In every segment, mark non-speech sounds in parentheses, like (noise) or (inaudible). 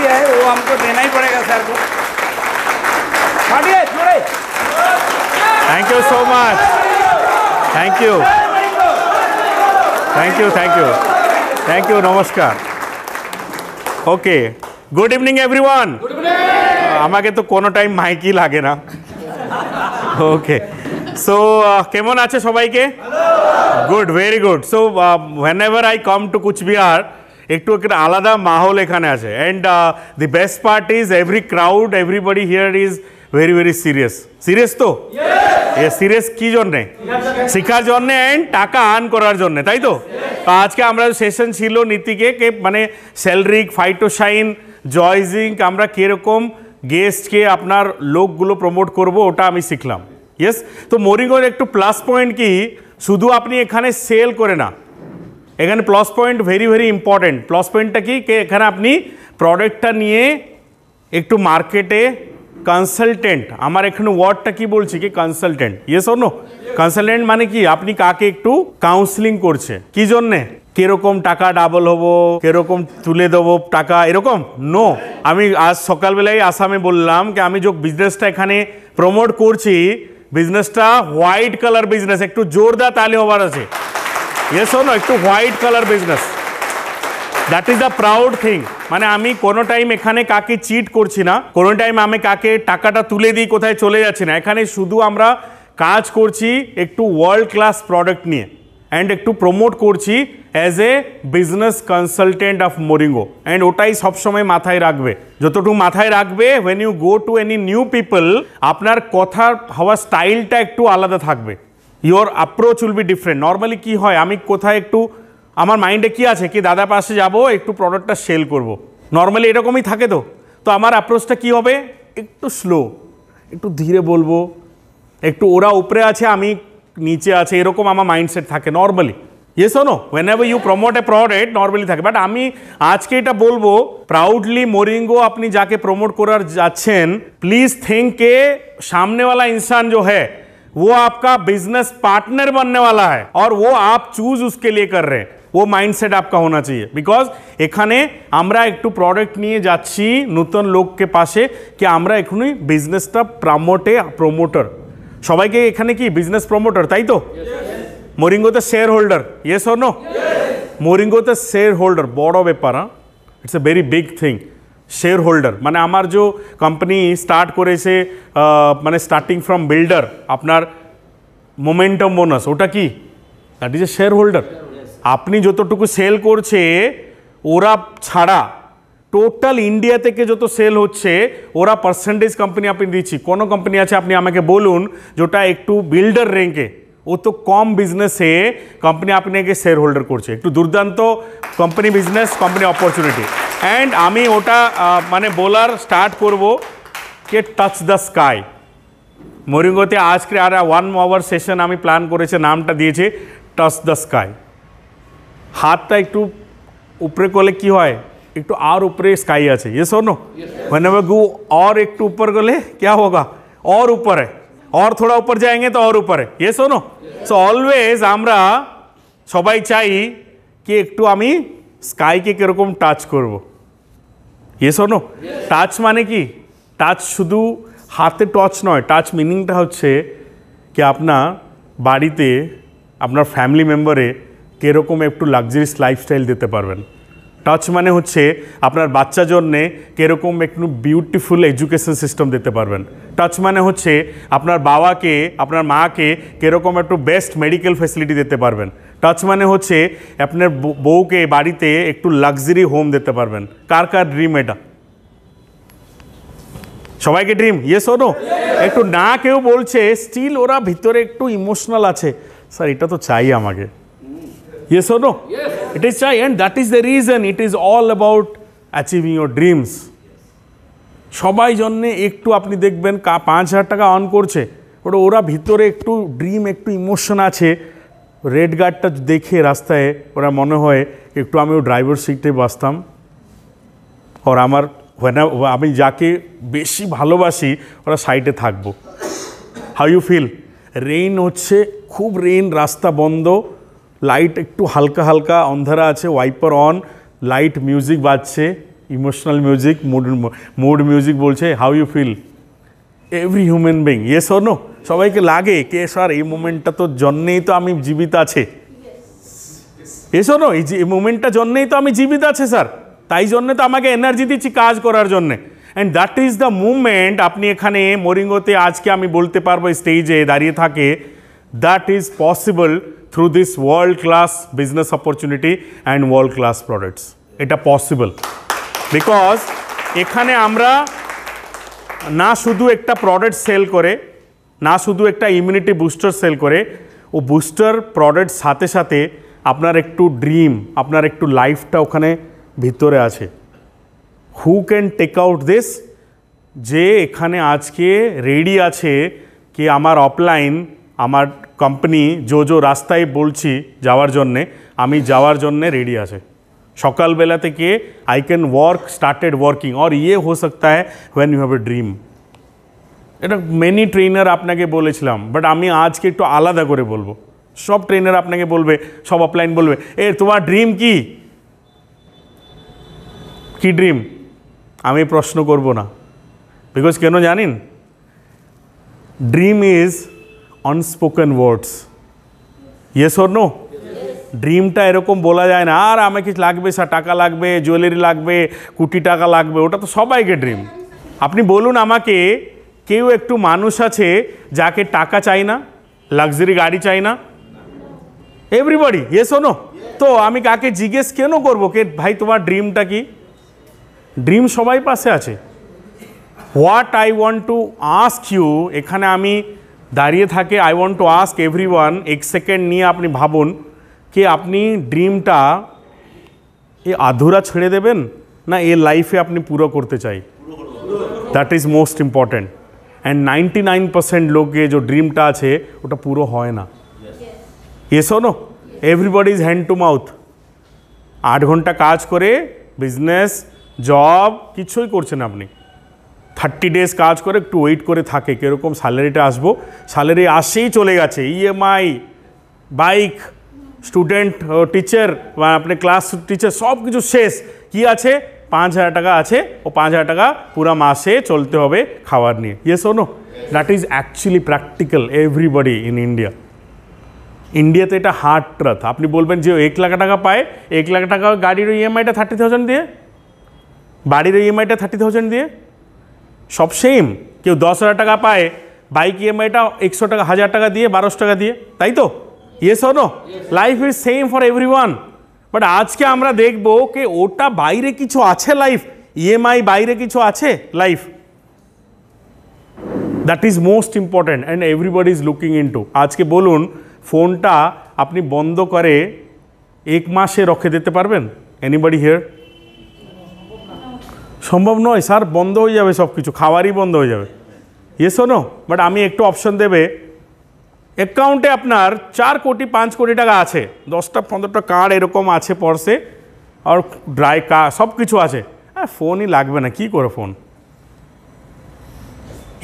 भी है वो हमको देना ही पड़ेगा सर को thank you so much thank you thank you thank you thank you नमस्कार ओके गुड इवनिंग एवरीवन আমাকে তো কোনো টাইম মাইকই লাগে না ওকে সো কেমন আছে সবাইকে good very good so whenever I come to Coochbehar একটু একটা আলাদা মাহল এখানে আছে and the best part is every crowd everybody here is very very serious serious তো এ সিরিয়াস কি জন্যে শেখার জন্যে অ্যান্ড টাকা আর্ন করার জন্যে তাই তো আজকে আমরা সেশন ছিল নীতিকে কে মানে স্যালারিক ফাইটোসাইন শাইন জয়জিঙ্ক আমরা কীরকম গেস্টকে আপনার লোকগুলো প্রমোট করব ওটা আমি শিখলাম ইয়েস তো মরিগঞ্জ একটু প্লাস পয়েন্ট কি শুধু আপনি এখানে সেল করে না এখানে plus point very very important plus পয়েন্টটা কি এখানে আপনি প্রোডাক্টটা নিয়ে একটু মার্কেটে কনসালটেন্ট আমার এখানে ওয়ার্ডটা কি বলছি কি কনসালটেন্ট ইয়ে শোনো কনসালটেন্ট মানে কি আপনি কাকে একটু কাউন্সিলিং করছে কি জন্যে কিরকম টাকা ডাবল হবো কিরকম তুলে দেবো টাকা এরকম নো আমি আজ সকালবেলায় আসামে বললাম কি আমি যোগ বিজনেসটা এখানে প্রমোট করছি বিজনেসটা হোয়াইট কালার বিজনেস একটু জোরদার তালে হবার আছে ইয়েস ও একটু white collar business that is the proud thing মানে আমি কোনো টাইম এখানে কাকে চিট করছি না কোনো টাইম আমি কাকে টাকাটা তুলে দিই কোথায় চলে যাচ্ছি না এখানে শুধু আমরা কাজ করছি একটু ওয়ার্ল্ড ক্লাস প্রোডাক্ট নিয়ে অ্যান্ড একটু প্রমোট করছি as a business consultant of Moringo and ওটাই সবসময় মাথায় রাখবে যতটুকু মাথায় রাখবে when you go to any new people আপনার কথা হওয়ার স্টাইলটা একটু আলাদা থাকবে your approach will be different normally কী হয় আমি কোথায় একটু আমার মাইন্ডে কি আছে কি দাদা পাশে যাব একটু প্রোডাক্টটা সেল করব। নর্মালি এরকমই থাকে তো তো আমার অ্যাপ্রোচটা কি হবে একটু স্লো একটু ধীরে বলবো একটু ওরা উপরে আছে আমি নিচে আছে এরকম আমার মাইন্ডসেট থাকে নর্মালি ইয়ে শোনো no whenever you promote a product normally থাকে বাট আমি আজকে এটা বলবো প্রাউডলি মোরিঙ্গো আপনি যাকে প্রমোট করার যাচ্ছেন প্লিজ থিঙ্ক এ সামনেওয়ালা ইনসান জো হ্যাঁ वो आपका बिजनेस पार्टनर बनने वाला है और वो आप चूज उसके लिए कर रहे हैं वो माइंडसेट आपका होना चाहिए बिकॉज़ এখানে আমরা একটু প্রোডাক্ট নিয়ে যাচ্ছি নতুন লোক کے پاسے کہ আমরা এখনি বিজনেসটা প্রমোটে প্রমোটার সবাইকে এখানে কি বিজনেস প্রমোটার তাই তো Moringo the shareholder yes or no Moringo the shareholder বড় অবপার it's a very 빅 thing share holder মানে আমার যে কোম্পানি স্টার্ট করেছে মানে স্টার্টিং ফ্রম বিল্ডার আপনার মোমেন্টাম বোনাস ওটা কি that is a share holder আপনি যতটুকু সেল করছে ওরা ছাড়া টোটাল ইন্ডিয়া থেকে যত সেল হচ্ছে ওরা পার্সেন্টেজ কোম্পানি আপনি দিচ্ছি কোনো কোম্পানি আছে আপনি আমাকে বলুন যেটা একটু বিল্ডার র্যাঙ্কে ও তো কম বিজনেসে কোম্পানি আপনাকে শেয়ার হোল্ডার করছে একটু দুর্দান্ত company business company opportunity and আমি ওটা মানে বলার স্টার্ট করব কে টাচ দ্য স্কাই মরিঙ্গতে আজকে আর ওয়ান আওয়ার সেশন আমি প্ল্যান করেছে নামটা দিয়েছি টাচ দ্য স্কাই হাতটা একটু উপরে করলে কি হয় একটু আর উপরে স্কাই আছে ইয়ে শোনো মানে গু আর একটু एक ऊपर কে क्या होगा উপরে और थोड़ा ऊपर जाएंगे तो और ऊपर ये শোনো সো অলওয়েজ আমরা সবাই চাই কি একটু আমি স্কাইকে কীরকম টাচ করব। ইয়ে শোনো টাচ মানে কি টাচ শুধু হাতে টচ নয় টাচ মিনিংটা হচ্ছে কি আপনার বাড়িতে আপনার ফ্যামিলি মেম্বারে কীরকম একটু লাক্সারিস লাইফস্টাইল দিতে পারবেন টাচ মানে হচ্ছে আপনার বাচ্চা জন্যে কীরকম একটু বিউটিফুল এডুকেশন সিস্টেম দিতে পারবেন টাচ মানে হচ্ছে আপনার বাবাকে আপনার মাকে কীরকম একটু বেস্ট মেডিকেল ফ্যাসিলিটি দিতে পারবেন টাচ মানে হচ্ছে আপনার বউকে বাড়িতে একটু লাক্সারি হোম দিতে পারবেন কার কার ড্রিম এটা সবাইকে ড্রিম ইয়ে শোনো একটু না কেউ বলছে স্টিল ওরা ভিতরে একটু ইমোশনাল আছে স্যার এটা তো চাই আমাকে Yes or no? Yes. It is try, and that is the reason it is all about achieving your dreams. সবাই জন্যে একটু আপনি দেখবেন কা পাঁচ হাজার টাকা অন করছে ওটা ওরা ভিতরে একটু ড্রিম একটু ইমোশন আছে রেড গার্ডটা দেখে রাস্তায় ওরা মনে হয় একটু আমি ও ড্রাইভার সিটে বাসতাম ওর আমার আমি যাকে বেশি ভালোবাসি ওরা সাইডে থাকবো হাউ ইউ ফিল রেইন হচ্ছে খুব রেইন রাস্তা বন্ধ লাইট একটু হালকা হালকা অন্ধারা আছে ওয়াইপার অন লাইট মিউজিক বাজছে emotional music mood mood music বলছে how you feel every human being yes or no সবাইকে লাগে কে স্যার এই মুমেন্টটা তো জন্যেই তো আমি জীবিত আছে এস ওর নো এই মুমেন্টটা জন্যেই তো আমি জীবিত আছে স্যার তাই জন্যে তো আমাকে এনার্জি দিচ্ছি কাজ করার জন্যে and that is the movement আপনি এখানে মরিঙ্গোতে আজকে আমি বলতে পারবো স্টেজে দাঁড়িয়ে থাকে that is possible through this world-class business opportunity and world-class products. It is possible. Because এখানে আমরা না শুধু একটা প্রোডাক্ট সেল করে না শুধু একটা ইমিউনিটি বুস্টার সেল করে ও বুস্টার প্রোডাক্ট সাথে সাথে আপনার একটু ড্রিম আপনার একটু লাইফটা ওখানে ভিতরে আছে who can take out this যে এখানে আজকে রেডি আছে কি আমার অফলাইন আমার কোম্পানি যো যো রাস্তায় বলছি যাওয়ার জন্যে আমি যাওয়ার জন্যে রেডি আছে সকালবেলা থেকে I can work started working or ইয়ে হো সকতা হ্যাঁ ইউ হ্যাভ এ ড্রিম এটা মেনি ট্রেনার আপনাকে বলেছিলাম বাট আমি আজকে একটু আলাদা করে বলবো সব ট্রেনার আপনাকে বলবে সব অফলাইন বলবে এ তোমার ড্রিম কি কি ড্রিম আমি প্রশ্ন করব না বিকজ কেন জানেন dream is unspoken words yes or no ড্রিমটা এরকম বলা যায় না আর আমাকে কিছু লাগবে স্যার টাকা লাগবে জুয়েলারি লাগবে কোটি টাকা লাগবে ওটা তো সবাইকে ড্রিম আপনি বলুন আমাকে কেউ একটু মানুষ আছে যাকে টাকা চাই না লাক্সারি গাড়ি চাই না এভরিবডি ইয়ে শোনো তো আমি কাকে জিজ্ঞেস কেন করবো কে ভাই তোমার ড্রিমটা কি ড্রিম সবাই পাশে আছে what I want to ask you এখানে আমি দাঁড়িয়ে থাকে I want to ask everyone এক সেকেন্ড নিয়ে আপনি ভাবুন কি আপনি ড্রিমটা এ আধুরা ছেড়ে দেবেন না এ লাইফে আপনি পুরো করতে চাই that is most important and ninety nine percent লোকে যে ড্রিমটা আছে ওটা পুরো হয় না এসো no everybody is hand to mouth আট ঘন্টা কাজ করে বিজনেস জব কিছুই করছেন আপনি থার্টি ডেজ কাজ করে একটু ওয়েট করে থাকে কীরকম স্যালারিটা আসবো স্যালারি আসেই চলে গেছে ইএমআই বাইক স্টুডেন্ট টিচার বা আপনি ক্লাস টিচার সব কিছু শেষ কি আছে পাঁচ হাজার টাকা আছে ও পাঁচ হাজার টাকা পুরা মাসে চলতে হবে খাওয়ার নিয়ে yes or no that is actually practical everybody in India ইন্ডিয়াতে এটা হার্ড ট্রাথ আপনি বলবেন যে এক লাখ টাকা পায় এক লাখ টাকা গাড়ির ইএমআইটা থার্টি থাউজেন্ড দিয়ে বাড়ির ইএমআইটা থার্টি থাউজেন্ড দিয়ে সব সেম কেউ দশ হাজার টাকা পায় বাইক ইএমআইটা একশো টাকা হাজার টাকা দিয়ে বারোশো টাকা দিয়ে তাই তো yes no life is same for everyone but আজকে আমরা দেখব কে ওটা বাইরে কিছু আছে লাইফ ইএমআই বাইরে কিছু আছে life that is most important and everybody is looking into আজকে বলুন ফোনটা আপনি বন্ধ করে এক মাসে রক্ষে দিতে পারবেন এনিবডি হিয়ার সম্ভব নয় স্যার বন্ধ হয়ে যাবে সব কিছু খাওয়ারই বন্ধ হয়ে যাবে ইয়ে শোনো বাট আমি একটু অপশন দেবে অ্যাকাউন্টে আপনার চার কোটি পাঁচ কোটি টাকা আছে দশটা পনেরোটা কার্ড এরকম আছে পর্সে আর ড্রাই কা সব কিছু আছে হ্যাঁ ফোনই লাগবে না কি করে ফোন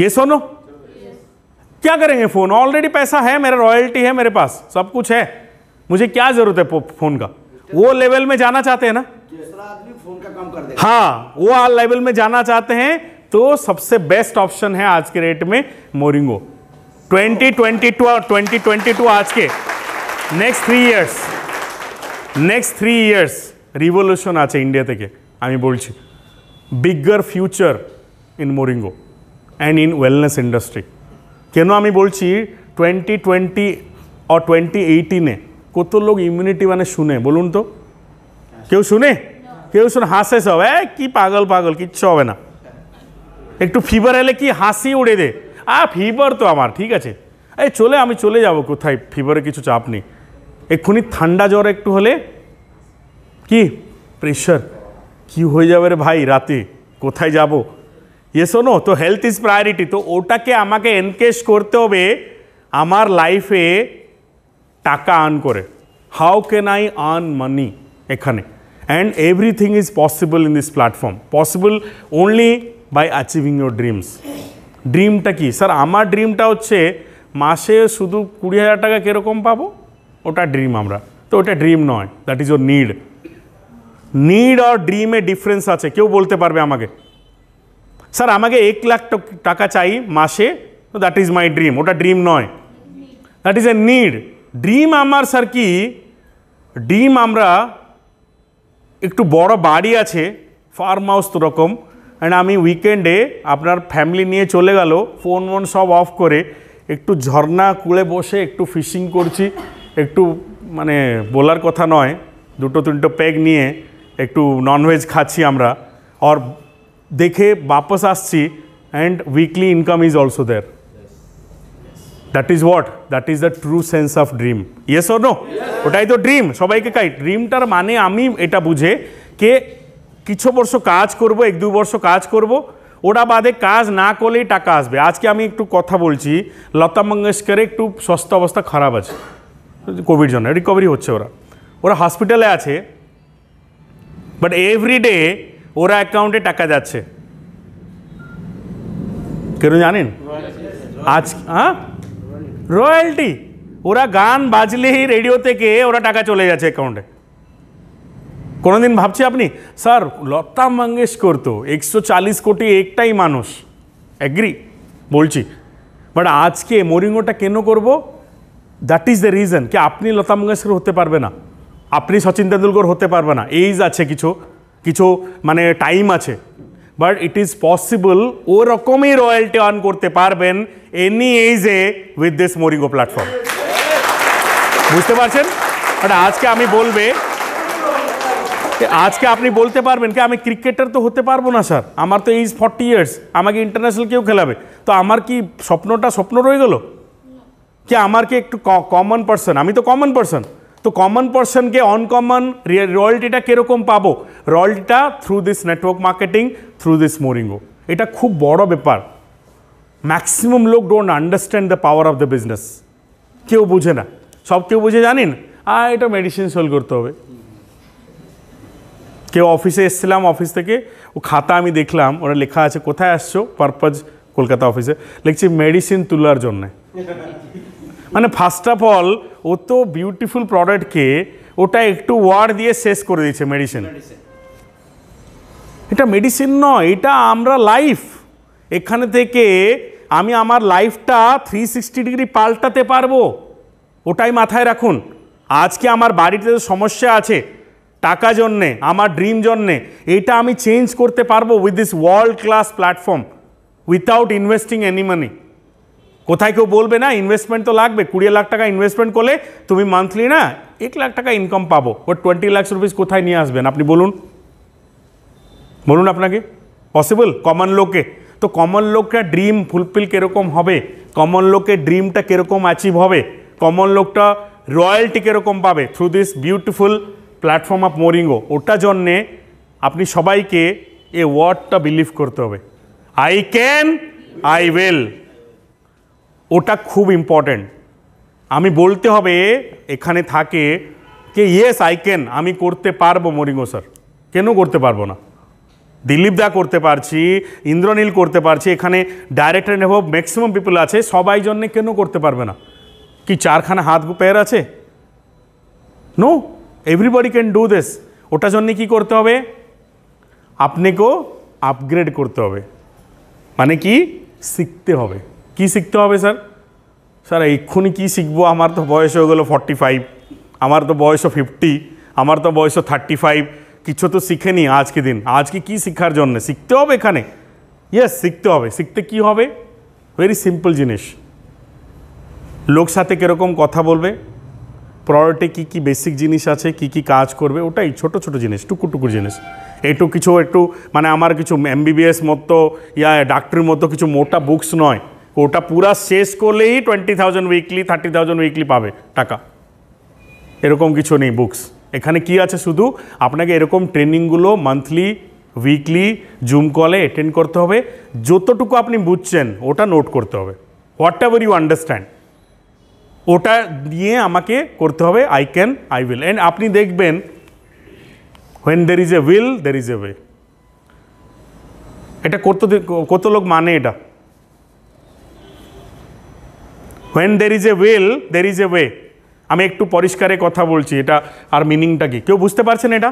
ये सुनो क्या करेंगे फ़ोन ऑलरेडी पैसा है मेरा रॉयल्टी है मेरे पास सब कुछ है मुझे क्या ज़रूरत है फ़ोन का वो लेवल में जाना चाहते हैं ना फोन हाँ वो आल लेवल में जाना चाहते हैं तो सबसे बेस्ट ऑप्शन है आज के रेट में मोरिंगो 2022 2022 आज के next three years next three years revolution आज इंडिया के bigger future in Moringo and in wellness industry क्यों हमें बोल टोटी ट्वेंटी और ट्वेंटी एटीने कत लोग इम्यूनिटी मैंने शुने बोलूँ तो क्यों सुने কেউ শুনে হাসে সব এ কি পাগল পাগল কিচ্ছু হবে না একটু ফিভার এলে কি হাসি উড়ে দে আ ফিভার তো আমার ঠিক আছে এই চলে আমি চলে যাব কোথায় ফিভারে কিছু চাপ নেই এক্ষুনি ঠান্ডা জ্বর একটু হলে কি প্রেশার কি হয়ে যাবে রে ভাই রাতে কোথায় যাব এ শোনো তো হেলথ ইজ প্রায়োরিটি তো ওটাকে আমাকে এনকেশ করতে হবে আমার লাইফে টাকা আর্ন করে how can I earn money এখানে and everything is possible in this platform. Possible only by achieving your dreams. ড্রিমটা কি স্যার আমার ড্রিমটা হচ্ছে মাসে শুধু কুড়ি হাজার টাকা কীরকম পাবো ওটা ড্রিম আমরা তো ওটা ড্রিম নয় that is or need need আর ড্রিমে ডিফারেন্স আছে কেউ বলতে পারবে আমাকে স্যার আমাকে এক লাখ টাকা চাই মাসে তো দ্যাট ইজ মাই ড্রিম ওটা ড্রিম নয় that is a need dream আমার স্যার কি ড্রিম আমরা একটু বড় বাড়ি আছে ফার্ম হাউস তো রকম অ্যান্ড আমি উইকেন্ডে আপনার ফ্যামিলি নিয়ে চলে গেল ফোন মোন সব অফ করে একটু ঝর্ণা কুড়ে বসে একটু ফিশিং করছি একটু মানে বলার কথা নয় দুটো তিনটো প্যাক নিয়ে একটু ননভেজ খাচ্ছি আমরা আর দেখে বাপস আসছি and weekly income is also there that is what that is the true sense of dream yes or no ওটাই তো ড্রিম সবাইকে কাই ড্রিমটার মানে আমি এটা বুঝে কে কিছু বর্ষ কাজ করব এক দু বর্ষ কাজ করব ওটা বাদে কাজ না করলেই টাকা আসবে আজকে আমি একটু কথা বলছি লতা মঙ্গেশকরের একটু স্বস্থ অবস্থা খারাপ আছে কোভিড জন্য রিকভারি হচ্ছে ওরা ওরা হসপিটালে আছে বাট এভরিডে ওরা অ্যাকাউন্টে টাকা যাচ্ছে কেন জানেন আজ হ্যাঁ রয়্যালটি ওরা গান বাজলেই রেডিও থেকে ওরা টাকা চলে যাচ্ছে অ্যাকাউন্টে কোনোদিন ভাবছি আপনি স্যার লতা মঙ্গেশকর তো একশো চাল্লিশ কোটি একটাই মানুষ অ্যাগ্রি বলছি বাট আজকে মরিঙ্গোটা কেন করব দ্যাট ইজ দ্য রিজন কি আপনি লতা মঙ্গেশকর হতে পারবে না আপনি সচিন তেন্ডুলকর হতে পারবে না এইজ আছে কিছু কিছু মানে টাইম আছে বাট ইট ইজ পসিবল ওরকমই রয়্যালটি আর্ন করতে পারবেন এনি এইজে উইথ দিস মরিগো প্ল্যাটফর্ম বুঝতে পারছেন মানে আজকে আমি বলবে আজকে আপনি বলতে পারবেন কি আমি ক্রিকেটার তো হতে পারবো না স্যার আমার তো এইজ ফর্টি ইয়ার্স আমাকে ইন্টারন্যাশনাল কেউ খেলাবে তো আমার কি স্বপ্নটা স্বপ্ন রয়ে গেল কি আমার কি একটু কমন পার্সন আমি তো কমন পার্সন তো কমন পার্সনকে অনকমন রয়্যালটিটা কীরকম পাবো রয়্যালটিটা through this network marketing through this Moringo এটা খুব বড় ব্যাপার ম্যাক্সিমাম লোক don't understand the power of the business কেউ বুঝে না সব কেউ বুঝে জানেন আর এটা মেডিসিন সেল করতে হবে কেউ অফিসে এসছিলাম অফিস থেকে ও খাতা আমি দেখলাম ওরা লেখা আছে কোথায় আসছো পারপাজ কলকাতা অফিসে লিখছি মেডিসিন তোলার জন্যে মানে ফার্স্ট অফ অল ও তো বিউটিফুল প্রোডাক্টকে ওটা একটু ওয়ার্ড দিয়ে শেষ করে দিয়েছে মেডিসিন এটা মেডিসিন নয় এটা আমরা লাইফ এখানে থেকে আমি আমার লাইফটা থ্রি সিক্সটি ডিগ্রি পাল্টাতে পারবো ওটাই মাথায় রাখুন আজকে আমার বাড়িতে সমস্যা আছে টাকা জন্যে আমার ড্রিম জন্যে এটা আমি চেঞ্জ করতে পারবো with this world class platform without investing any money কোথায় কেউ বলবে না ইনভেস্টমেন্ট তো লাগবে কুড়ি লাখ টাকা ইনভেস্টমেন্ট করলে তুমি মান্থলি না এক লাখ টাকা ইনকাম পাবো ও টোয়েন্টি লাখ রুপিস কোথায় নিয়ে আসবেন আপনি বলুন বলুন আপনাকে পসিবল কমন লোকে তো কমন লোকটা ড্রিম ফুলফিল কীরকম হবে কমন লোকের ড্রিমটা কীরকম অ্যাচিভ হবে কমন লোকটা রয়্যালটি কীরকম পাবে through this beautiful platform of Moringo ওটা জন্যে আপনি সবাইকে এ ওয়ার্ডটা বিলিভ করতে হবে আই ক্যান আই উইল ওটা খুব ইম্পর্ট্যান্ট আমি বলতে হবে এখানে থাকে কে ইয়েস আই ক্যান আমি করতে পারবো মরিঙ্গো স্যার কেন করতে পারবো না দিলীপ দা করতে পারছি ইন্দ্রনীল করতে পারছি এখানে ডাইরেক্টর নেব ম্যাক্সিমাম পিপল আছে সবাই জন্যে কেন করতে পারবে না কি চারখানা হাত পেয়ার আছে no everybody can do this ওটার জন্যে কি করতে হবে আপনাকেও আপগ্রেড করতে হবে মানে কি শিখতে হবে কি শিখতে হবে স্যার স্যার এক্ষুনি কী শিখবো আমার তো বয়স হয়ে গেলো ফর্টি ফাইভ আমার তো বয়স ফিফটি আমার তো বয়স থার্টি ফাইভ কিছু তো শিখেনি আজকে দিন আজকে কি শিক্ষার জন্য শিখতে হবে এখানে ইয়েস শিখতে হবে শিখতে কি হবে ভেরি সিম্পল জিনিস লোক সাথে কীরকম কথা বলবে প্রয়োরিটি কী কী বেসিক জিনিস আছে কি কি কাজ করবে ওটাই ছোট ছোট জিনিস টুকু জিনিস একটু কিছু একটু মানে আমার কিছু এমবিবিএস মতো ইয়া ডাক্তারির মতো কিছু মোটা বুকস নয় ওটা পুরা শেষ করলেই twenty thousand weekly thirty thousand weekly পাবে টাকা এরকম কিছু নেই বুকস এখানে কি আছে শুধু আপনাকে এরকম ট্রেনিংগুলো মান্থলি উইকলি জুম কলে অ্যাটেন্ড করতে হবে যতটুকু আপনি বুঝছেন ওটা নোট করতে হবে হোয়াট এভার ইউ আন্ডারস্ট্যান্ড ওটা নিয়ে আমাকে করতে হবে I can I will and আপনি দেখবেন when there is a will there is a way এটা কত কত লোক মানে এটা when there is a well there is a way আমি একটু পরিষ্কারে কথা বলছি এটা আর মিনিংটা কি কেউ বুঝতে পারছেন এটা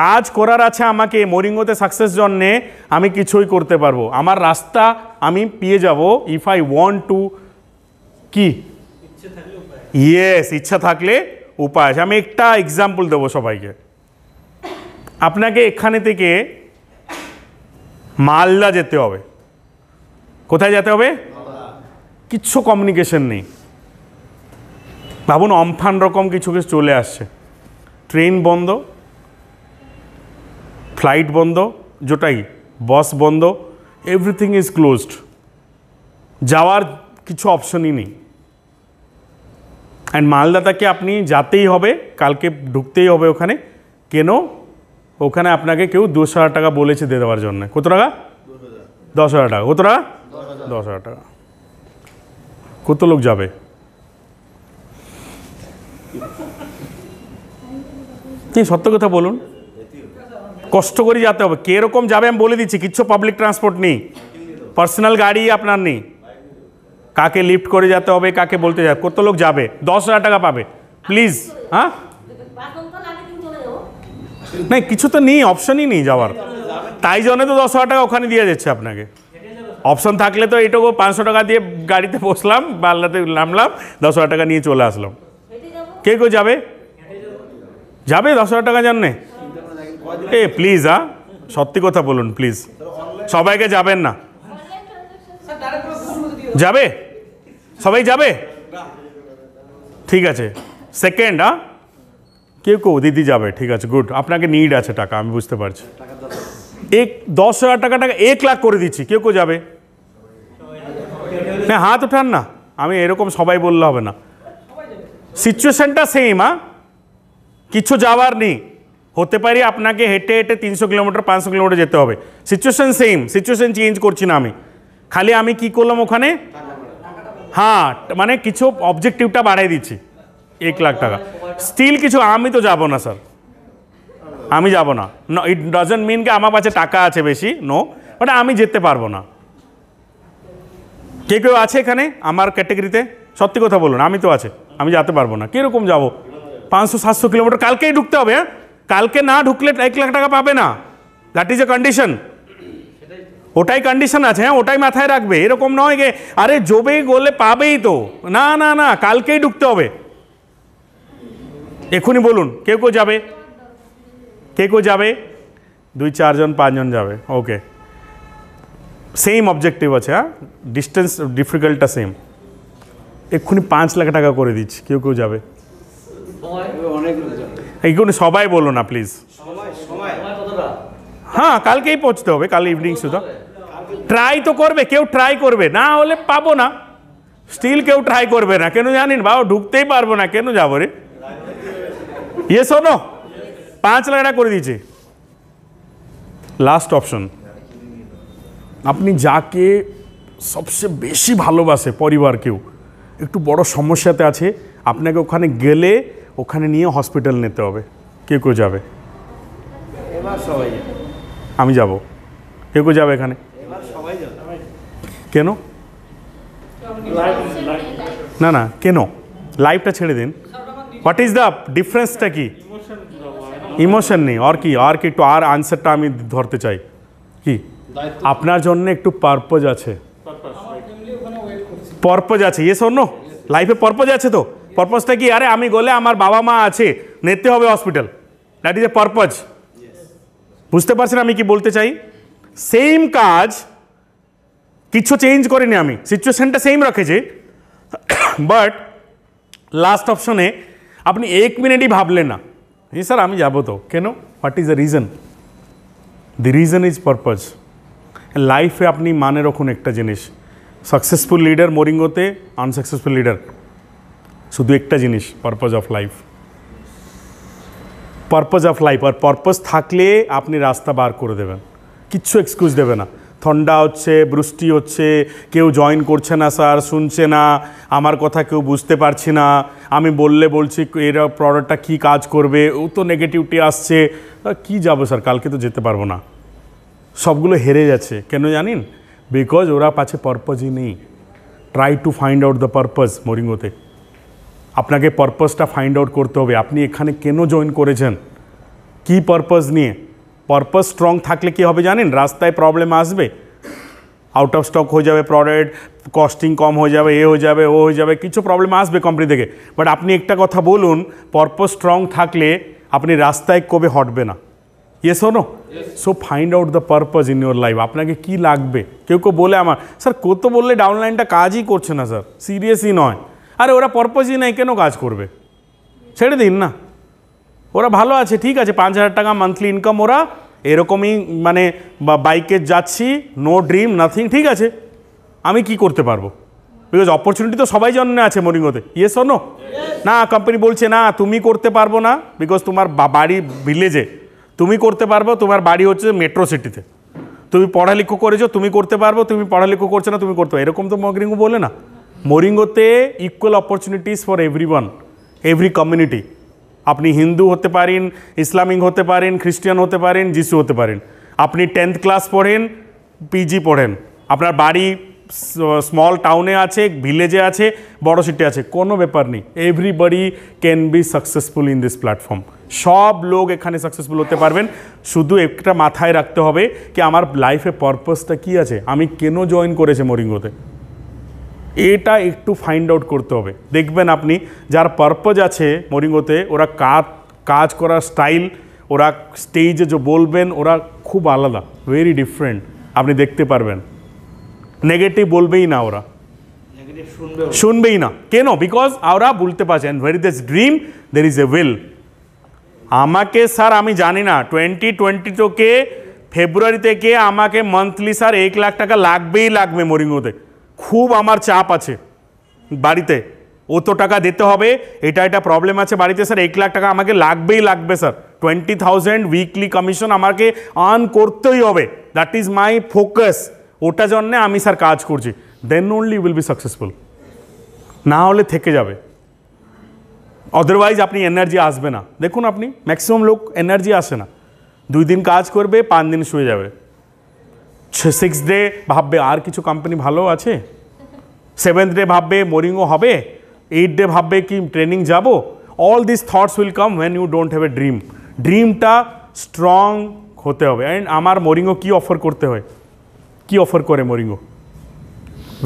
কাজ করার আছে আমাকে মরিঙ্গোতে সাকসেস জন্যে আমি কিছুই করতে পারবো আমার রাস্তা আমি পেয়ে যাব ইফ আই ওয়ান্ট টু কি ইয়েস ইচ্ছা থাকলে উপায় আছে আমি একটা এক্সাম্পল দেবো সবাইকে আপনাকে এখানে থেকে মালদা যেতে হবে কোথায় যেতে হবে কিচ্ছু কমিউনিকেশন নেই ভাবুন অম্ফান রকম কিছু কিছু চলে আসছে ট্রেন বন্ধ ফ্লাইট বন্ধ জোটাই বস বন্ধ এভরিথিং ইজ ক্লোজড যাওয়ার কিছু অপশনই নেই অ্যান্ড মালদাতাকে আপনি যাতেই হবে কালকে ঢুকতেই হবে ওখানে কেন ওখানে আপনাকে কেউ দশ হাজার টাকা বলেছে দিয়ে দেওয়ার জন্য কত টাকা দশ হাজার টাকা কত টাকা দশ হাজার টাকা কত লোক যাবে কি সত্য কথা বলুন কষ্ট করে যেতে হবে কীরকম যাবে আমি বলে দিচ্ছি কিচ্ছু পাবলিক ট্রান্সপোর্ট নেই পার্সোনাল গাড়ি আপনার নেই কাকে লিফট করে যেতে হবে কাকে বলতে যাবে কত লোক যাবে দশ হাজার টাকা পাবে প্লিজ হ্যাঁ না কিছু তো নেই অপশনই নেই যাওয়ার তাই জন্য তো দশ হাজার টাকা ওখানে দিয়ে যাচ্ছে আপনাকে অপশন থাকলে তো এইটুকু পাঁচশো টাকা দিয়ে গাড়িতে বসলাম বাল্লাতে নামলাম দশ হাজার টাকা নিয়ে চলে আসলাম কে কেউ যাবে যাবে দশ হাজার টাকা জাননে এ প্লিজ হ্যাঁ সত্যি কথা বলুন প্লিজ সবাইকে যাবেন না যাবে সবাই যাবে ঠিক আছে সেকেন্ড হ্যাঁ কেউ কেউ দিদি যাবে ঠিক আছে গুড আপনাকে নিড আছে টাকা আমি বুঝতে পারছি এক দশ হাজার টাকা টাকা এক লাখ করে দিচ্ছি কেউ কেউ যাবে না হাত উঠান না আমি এরকম সবাই বললে হবে না সিচুয়েশানটা সেম হ্যাঁ কিছু যাওয়ার নেই হতে পারি আপনাকে হেঁটে হেঁটে তিনশো কিলোমিটার পাঁচশো কিলোমিটার যেতে হবে সিচুয়েশান সেম সিচুয়েশান চেঞ্জ করছি না আমি খালি আমি কি করলাম ওখানে হ্যাঁ মানে কিছু অবজেক্টিভটা বাড়াই দিচ্ছি এক লাখ টাকা স্টিল কিছু আমি তো যাব না স্যার আমি যাব না ইট ডাজেন্ট মিন কি আমার কাছে টাকা আছে বেশি নো বাট আমি যেতে পারবো না কে কেউ আছে এখানে আমার ক্যাটাগরিতে সত্যি কথা বলুন আমি তো আছে আমি যেতে পারবো না কীরকম যাব পাঁচশো সাতশো কিলোমিটার কালকেই ঢুকতে হবে হ্যাঁ কালকে না ঢুকলে এক লাখ টাকা পাবে না দ্যাট ইজ এ কন্ডিশন ওটাই কন্ডিশন আছে হ্যাঁ ওটাই মাথায় রাখবে এরকম নয় যে আরে জবে গোলে পাবেই তো না না না কালকেই ঢুকতে হবে এখনই বলুন কে কেউ যাবে কে কেউ যাবে দুই চারজন পাঁচজন যাবে ওকে সেম অবজেক্টিভ আছে হ্যাঁ ডিস্টেন্স ডিফিকাল্টটা সেম এক্ষুনি পাঁচ লাখ টাকা করে দিচ্ছি কেউ কেউ যাবে এক্ষুনি সবাই বলো না প্লিজ হ্যাঁ কালকেই পৌঁছতে হবে কাল ইভিনিং শুধু ট্রাই তো করবে কেউ ট্রাই করবে না হলে পাবো না স্টিল কেউ ট্রাই করবে না কেন জানিন বাবা ঢুকতেই পারবো না কেন যাবো রে ইয়ে শোনো পাঁচ লাখ টাকা করে দিয়েছে লাস্ট অপশন আপনি যাকে সবচেয়ে বেশি ভালোবাসে পরিবার কেউ একটু বড় সমস্যাতে আছে আপনাকে ওখানে গেলে ওখানে নিয়ে হসপিটাল নিতে হবে কে কেউ যাবে আমি যাব কে কেউ যাবে এখানে কেন না না কেন লাইফটা ছেড়ে দিন হোয়াট ইজ দ্য ডিফারেন্সটা কি ইমোশন নেই আর কি আর কি একটু আর আনসারটা আমি ধরতে চাই কি আপনার জন্য একটু পারপোজ আছে পরপোজ আছে ইয়ে শোনো লাইফে পরপজ আছে তো পরপজটা কি আরে আমি গলে আমার বাবা মা আছে নিতে হবে hospital that is a purpose বুঝতে পারছেন আমি কি বলতে চাই সেম কাজ কিছু চেঞ্জ করিনি আমি সিচুয়েশনটা সেম রেখেছি বাট লাস্ট অপশনে আপনি এক মিনিটই ভাবলেন না হ্যাঁ স্যার আমি যাবো তো কেন what is the reason the reason is purpose লাইফে আপনি মানে রাখুন একটা জিনিস সাকসেসফুল লিডার মোরিঙ্গোতে আনসাকসেসফুল লিডার শুধু একটা জিনিস purpose of life purpose of life আর পারপাস থাকলে আপনি রাস্তা বার করে দেবেন কিচ্ছু এক্সকিউজ দেবে না ঠান্ডা হচ্ছে বৃষ্টি হচ্ছে কেউ জয়েন করছে না স্যার শুনছে না আমার কথা কেউ বুঝতে পারছি না আমি বললে বলছি এরা প্রোডাক্টটা কী কাজ করবে ও তো নেগেটিভিটি আসছে কি যাবো স্যার কালকে তো যেতে পারবো না সবগুলো হেরে যাচ্ছে কেন জানেন বিকজ ওরা পাছে পারপজই নেই try to find out the purpose মরিঙ্গোতে আপনাকে পারপাসটা ফাইন্ড আউট করতে হবে আপনি এখানে কেন জয়েন করেছেন কি পারপজ নিয়ে পারপজ স্ট্রং থাকলে কি হবে জানেন রাস্তায় প্রবলেম আসবে আউট অফ স্টক হয়ে যাবে প্রোডাক্ট কস্টিং কম হয়ে যাবে এ হয়ে যাবে ও হয়ে যাবে কিছু প্রবলেম আসবে কোম্পানি থেকে বাট আপনি একটা কথা বলুন পারপজ স্ট্রং থাকলে আপনি রাস্তায় কবে হটবে না yes or no so find out the purpose in your life আপনাকে কি লাগবে কেউ কেউ বলে আমার স্যার কত বললে ডাউনলাইনটা কাজই করছে না স্যার সিরিয়াসই নয় আরে ওরা পারপাসই নাই কেন কাজ করবে ছেড়ে দিন না ওরা ভালো আছে ঠিক আছে পাঁচ হাজার টাকা মান্থলি ইনকাম ওরা এরকমই মানে বাইকে যাচ্ছি নো ড্রিম নাথিং ঠিক আছে আমি কি করতে পারবো বিকজ অপরচুনিটি তো সবাই জন্য আছে মরিঙ্গতে ইয়েস ও নো না কোম্পানি বলছে না তুমি করতে পারবো না বিকজ তোমার বাড়ি ভিলেজে তুমি করতে পারবো তোমার বাড়ি হচ্ছে মেট্রো সিটিতে তুমি পড়ালেখো করেছো তুমি করতে পারবো তুমি পড়ালেখো করছো না তুমি করতে পারো এরকম তো মগরিঙ্গো বলে না মরিঙ্গোতে equal opportunities for everyone every community আপনি হিন্দু হতে পারেন ইসলামিক হতে পারেন খ্রিস্টান হতে পারেন যিশু হতে পারেন আপনি টেন্থ ক্লাস পড়েন পিজি পড়েন আপনার বাড়ি স্মল টাউনে আছে ভিলেজে আছে বড় সিটি আছে কোনো ব্যাপার নেই everybody can be successful in this platform সব লোক এখানে সাকসেসফুল হতে পারবেন শুধু একটা মাথায় রাখতে হবে কি আমার লাইফে পারপাসটা কি আছে আমি কেন জয়েন করেছে মরিঙ্গোতে এটা একটু ফাইন্ড আউট করতে হবে দেখবেন আপনি যার পারপাস আছে মরিঙ্গোতে ওরা কাজ কাজ করার স্টাইল ওরা স্টেজে যে বলবেন ওরা খুব আলাদা ভেরি ডিফারেন্ট আপনি দেখতে পারবেন নেগেটিভ বলবেই না ওরা শুনবেই না কেন বিকজ ওরা বলতে পারছে where is dream there is a will আমাকে স্যার আমি জানি না টোয়েন্টি টোয়েন্টি তোকে ফেব্রুয়ারি থেকে আমাকে মান্থলি স্যার এক লাখ টাকা লাগবেই লাগবে মরিঙ্গোতে খুব আমার চাপ আছে বাড়িতে অত টাকা দিতে হবে এটা এটা প্রবলেম আছে বাড়িতে স্যার এক লাখ টাকা আমাকে লাগবেই লাগবে sir twenty thousand weekly commission আমাকে আর্ন করতেই হবে দ্যাট ইজ মাই ফোকাস ওটা জন্যে আমি স্যার কাজ করছি then only will be successful না হলে থেকে যাবে অদারওয়াইজ আপনি এনার্জি আসবে না দেখুন আপনি ম্যাক্সিমাম লোক এনার্জি আসে না দুই দিন কাজ করবে পাঁচ দিন শুয়ে যাবে সিক্স ডে ভাববে আর কিছু কোম্পানি ভালো আছে সেভেন্থ ডে ভাববে মোরিংও হবে এইট ডে ভাববে কি ট্রেনিং যাব all this thoughts will come when you don't have a dream ড্রিমটা স্ট্রং হতে হবে অ্যান্ড আমার মোরিংও কি অফার করতে হয় কি অফার করে Moringo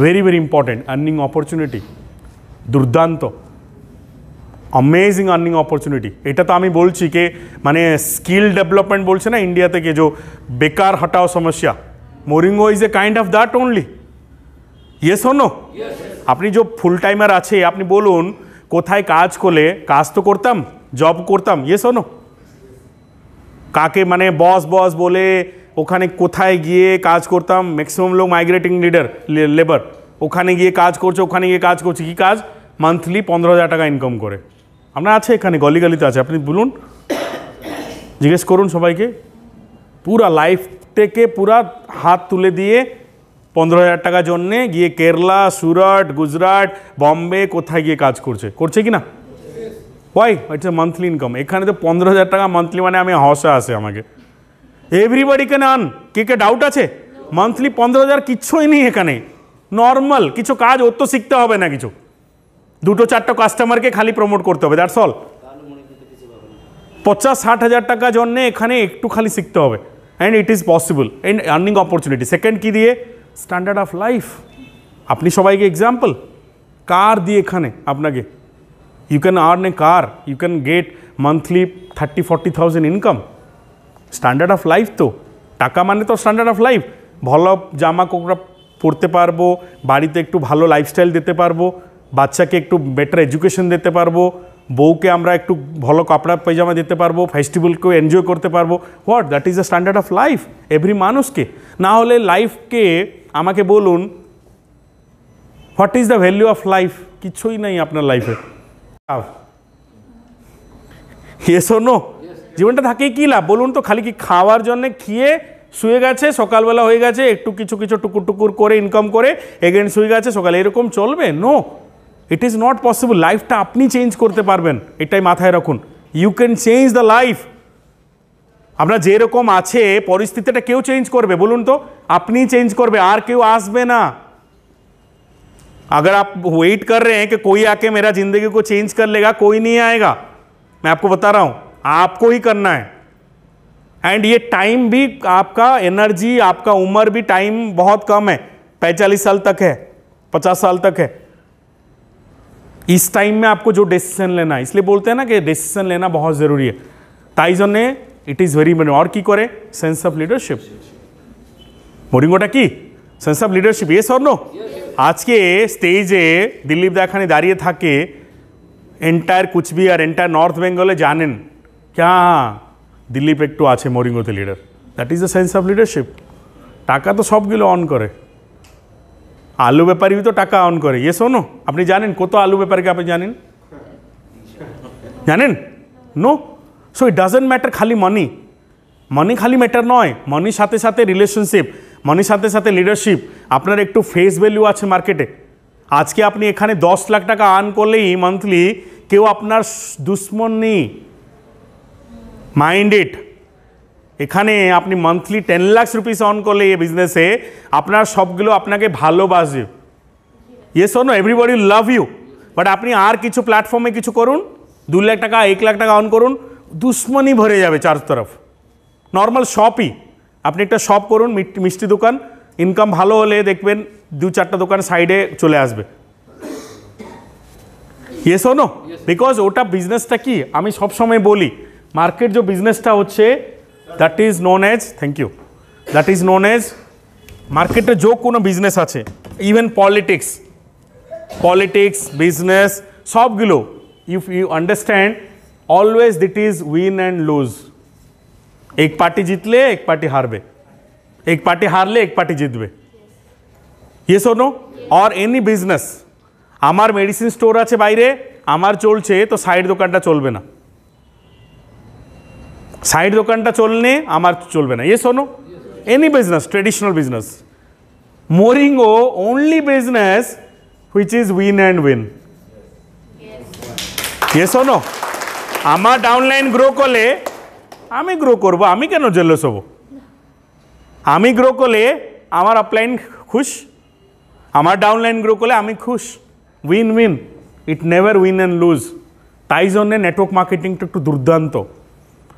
very very important earning opportunity দুর্দান্ত অ্যামেজিং আর্নিং অপরচুনিটি এটা তো আমি বলছি কে মানে স্কিল ডেভেলপমেন্ট বলছে না ইন্ডিয়া থেকে যে বেকার হটাও সমস্যা Moringo is a kind of that only yes শোনো আপনি যে ফুল টাইমার আছে আপনি বলুন কোথায় কাজ করলে কাজ তো করতাম জব করতাম ইয়েস শোনো কাকে মানে বস বস বলে ওখানে কোথায় গিয়ে কাজ করতাম ম্যাক্সিমাম লোক মাইগ্রেটিং লিডার লেবার ওখানে গিয়ে কাজ করছে ওখানে গিয়ে কাজ করছে কি কাজ মান্থলি পনেরো হাজার টাকা ইনকাম করে আপনার আছে এখানে গলি গলিতে আছে আপনি বলুন জিজ্ঞেস করুন সবাইকে পুরা লাইফ থেকে পুরা হাত তুলে দিয়ে পনেরো হাজার টাকার জন্যে গিয়ে কেরলা সুরট গুজরাট বম্বে কোথায় গিয়ে কাজ করছে করছে কি না why it's a monthly income এখানে তো পনেরো হাজার টাকা মান্থলি মানে আমি হসা আছে আমাকে এভরিবাডি কেন আন কে কে ডাউট আছে মান্থলি পনেরো হাজার কিচ্ছুই নেই এখানে নর্মাল কিছু কাজ ওর তো শিখতে হবে না কিছু দুটো চারটে কাস্টমারকে খালি প্রমোট করতে হবে দ্যাটস অল পঞ্চাশ ষাট হাজার টাকা জন্যে এখানে একটু খালি শিখতে হবে and it is possible and earning opportunity second কী দিয়ে স্ট্যান্ডার্ড অফ লাইফ আপনি সবাইকে এক্সাম্পল কার দিয়ে এখানে আপনাকে you can earn a car you can get monthly thirty forty thousand income standard of life তো টাকা মানে তো স্ট্যান্ডার্ড অফ লাইফ ভালো জামা কোকড়া পড়তে পারবো বাড়িতে একটু ভালো লাইফস্টাইল দিতে পারবো বাচ্চাকে একটু বেটার এডুকেশন দিতে পারবো বউকে আমরা একটু ভালো কাপড়া পায়জামা দিতে পারবো ফেস্টিভ্যালকেও এনজয় করতে পারবো what that is the standard of life every মানুষকে না হলে লাইফকে আমাকে বলুন what is the value of life কিছুই নাই আপনার লাইফে এসো নো জীবনটা থাকে কী লাভ বলুন তো খালি কি খাওয়ার জন্য খেয়ে শুয়ে গেছে সকালবেলা হয়ে গেছে একটু কিছু কিছু টুকুর টুকুর করে ইনকাম করে এগেন শুয়ে গেছে সকালে এরকম চলবে no it is not possible লাইফটা আপনি চেঞ্জ করতে পারবেন এটাই মাথায় রাখুন you can change the life আমরা যেরকম আছে পরিস্থিতিটা কেউ চেঞ্জ করবে বলুন তো আপনি চেঞ্জ করবে আর কেউ আসবে না আগর আপ ওয়েট কর রে हैं कि कोई आके मेरा কো চেঞ্জ चेंज कर लेगा कोई नहीं आएगा आपको ही करना है एंड ये टाइम भी आपका एनर्जी आपका उम्र भी टाइम बहुत कम है पैंतालीस साल तक है पचास साल तक है इस टाइम में आपको जो डिसीजन लेना है इसलिए बोलते हैं ना कि डिसीजन लेना बहुत ज़रूरी है ताइजन ने इट इज़ वेरी मनी और की करे सेंस ऑफ लीडरशिप मोरिंगोटा की सेंस ऑफ लीडरशिप ये ইয়েস नो आज के स्टेजे দিলীপ দাখানে দাঁড়িয়ে থাকে एंटायर কুচবিহার एंटायर नॉर्थ बेंगले जानें ক্যাঁ দিলীপ একটু আছে মরিঙ্গতে leader that is the sense of leadership টাকা তো সবগুলো অন করে আলু ব্যাপারী তো টাকা অন করে ইয়ে শোনো আপনি জানেন কত আলু ব্যাপারীকে আপনি জানেন জানেন no so it doesn't matter খালি মানি মানি খালি ম্যাটার নয় মানির সাথে সাথে রিলেশনশিপ মানির সাথে সাথে লিডারশিপ আপনার একটু ফেস ভ্যালু আছে মার্কেটে আজকে আপনি এখানে দশ লাখ টাকা আর্ন করলেই মান্থলি কেউ আপনার দুশ্মন নেই মাইন্ড ইট এখানে আপনি monthly ten lakhs rupees on করলে এই বিজনেসে আপনার সবগুলো আপনাকে ভালোবাসবে ইয়ে শোনো এভরিবডি লাভ ইউ বাট আপনি আর কিছু প্ল্যাটফর্মে কিছু করুন দু লাখ টাকা এক লাখ টাকা অন করুন দুশ্মনই ভরে যাবে চার তরফ নর্মাল শপই আপনি একটা শপ করুন মিষ্টি দোকান ইনকাম ভালো হলে দেখবেন দু চারটা দোকান সাইডে চলে আসবে ইয়ে শোনো বিকজ ওটা বিজনেসটা কি আমি সবসময় বলি মার্কেট যে বিজনেসটা হচ্ছে that is known as thank you that is known as মার্কেটে যে কোনো বিজনেস আছে ইভেন পলিটিক্স পলিটিক্স বিজনেস সবগুলো if you understand always this is win and lose এক পার্টি জিতলে এক পার্টি হারবে এক পার্টি হারলে এক পার্টি জিতবে ইয়ে শোনো অর এনি বিজনেস আমার মেডিসিন স্টোর আছে বাইরে আমার চলছে তো সাইড দোকানটা চলবে না সাইড দোকানটা চললে আমার চলবে না yes or no any business traditional business Moringo only business which is win and win yes or no আমার ডাউনলাইন গ্রো করলে আমি গ্রো করব আমি কেন জেলস হব আমি গ্রো করলে আমার আপলাইন খুশ আমার ডাউনলাইন গ্রো করলে আমি খুশ win win it never win and lose তাই জন্যে নেটওয়ার্ক মার্কেটিংটা একটু দুর্দান্ত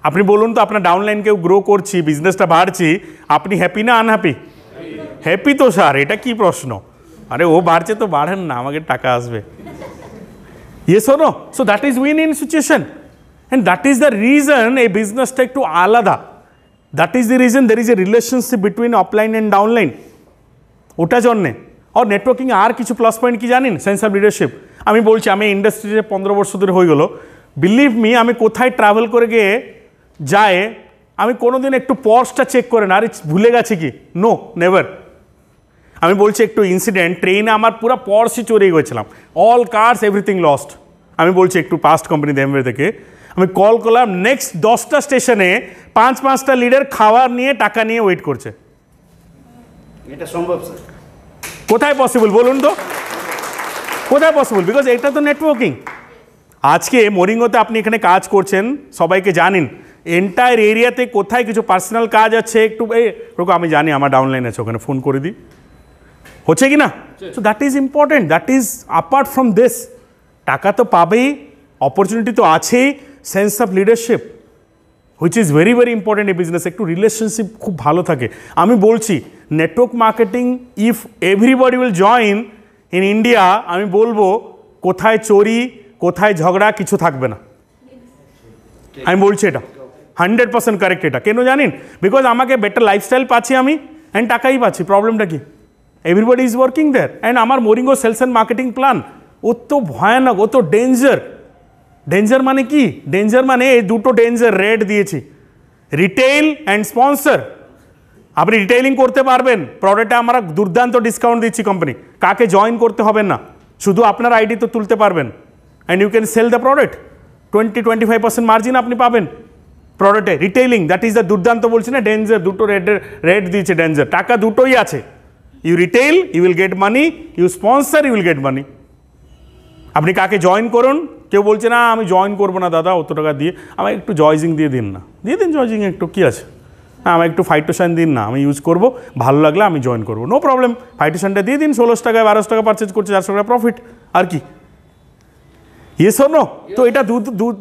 আপনি বলুন তো আপনার ডাউনলাইন কেউ গ্রো করছি বিজনেসটা বাড়ছি আপনি হ্যাপি না আনহ্যাপি হ্যাপি তো স্যার এটা কি প্রশ্ন আরে ও বাড়ছে তো বাড়েন না আমাকে টাকা আসবে ইয়ে শোনো so that is win in situation and that is the reason এই বিজনেসটা একটু আলাদা that is the reason there is a relationship between offline and downline ওটা জন্যে আর নেটওয়ার্কিং আর কিছু প্লাস পয়েন্ট কি জানেন সেন্স অফ লিডারশিপ আমি বলছি আমি ইন্ডাস্ট্রিতে পনেরো বছর ধরে হয়ে গেলো বিলিভ মি আমি কোথায় ট্রাভেল করে গিয়ে যায় আমি কোনো দিন একটু পজটা চেক করে না আরে ভুলে গেছে কি নো নেভার আমি বলছি একটু ইনসিডেন্ট ট্রেনে আমার পুরো পর্সই চড়ে গেছিলাম অল কার্স এভরিথিং লস্ট আমি বলছি একটু পাস্ট কোম্পানি দেমবে থেকে আমি কল করলাম নেক্সট দশটা স্টেশনে পাঁচ পাঁচটা লিডার খাওয়ার নিয়ে টাকা নিয়ে ওয়েট করছে এটা সম্ভব স্যার কোথায় পসিবল বলুন তো কোথায় পসিবল বিকজ এটা তো নেটওয়ার্কিং আজকে মরিঙ্গতে আপনি এখানে কাজ করছেন সবাইকে জানেন এন্টায়ার এরিয়াতে কোথায় কিছু পার্সোনাল কাজ আছে একটু এই আমি জানি আমার ডাউনলাইন আছে ওখানে ফোন করে দিই হচ্ছে কি না so that is important that is apart from this টাকা তো পাবেই অপরচুনিটি তো আছেই sense of leadership which is very very important এই বিজনেস একটু রিলেশনশিপ খুব ভালো থাকে আমি বলছি network marketing if everybody will join in India আমি বলবো কোথায় চোরি কোথায় ঝগড়া কিছু থাকবে না আমি বলছি এটা হান্ড্রেড পার্সেন্ট কারেক্ট এটা কেন জানেন বিকজ আমাকে বেটার লাইফস্টাইল পাচ্ছি আমি অ্যান্ড টাকাই পাচ্ছি প্রবলেমটা কি everybody is working there and আমার Moringo sales and marketing plan ও তো ভয়ানক ও তো ডেঞ্জার ডেঞ্জার মানে কি ডেঞ্জার মানে এই দুটো ডেঞ্জার রেড দিয়েছি রিটেইল অ্যান্ড স্পন্সর আপনি রিটেইলিং করতে পারবেন প্রোডাক্টে আমরা দুর্দান্ত ডিসকাউন্ট দিচ্ছি কোম্পানি কাকে জয়েন করতে হবে না শুধু আপনার আইডি তো তুলতে পারবেন and you can sell the product twenty twenty five percent margin আপনি পাবেন প্রোডাক্টে রিটেলিং দ্যাট ইজ দ্য দুর্দান্ত বলছি না ডেঞ্জার দুটো রেটের রেট দিয়েছে ডেঞ্জার টাকা দুটোই আছে you retail you will get money you sponsor you will get money আপনি কাকে জয়েন করুন কেউ বলছে না আমি জয়েন করবো না দাদা অত টাকা দিয়ে আমাকে একটু জয়জিং দিয়ে দিন না দিয়ে দিন জয়জিং একটু কী আছে না আমাকে একটু ফাইটোশান দিন না আমি ইউজ করবো ভালো লাগলে আমি জয়েন করবো নো প্রবলেম ফাইটোশানটা দিয়ে দিন ষোলোশো টাকায় বারোশো টাকা পারচেজ করছে চারশো টাকা প্রফিট আর কি ইয়ে শোনো তো এটা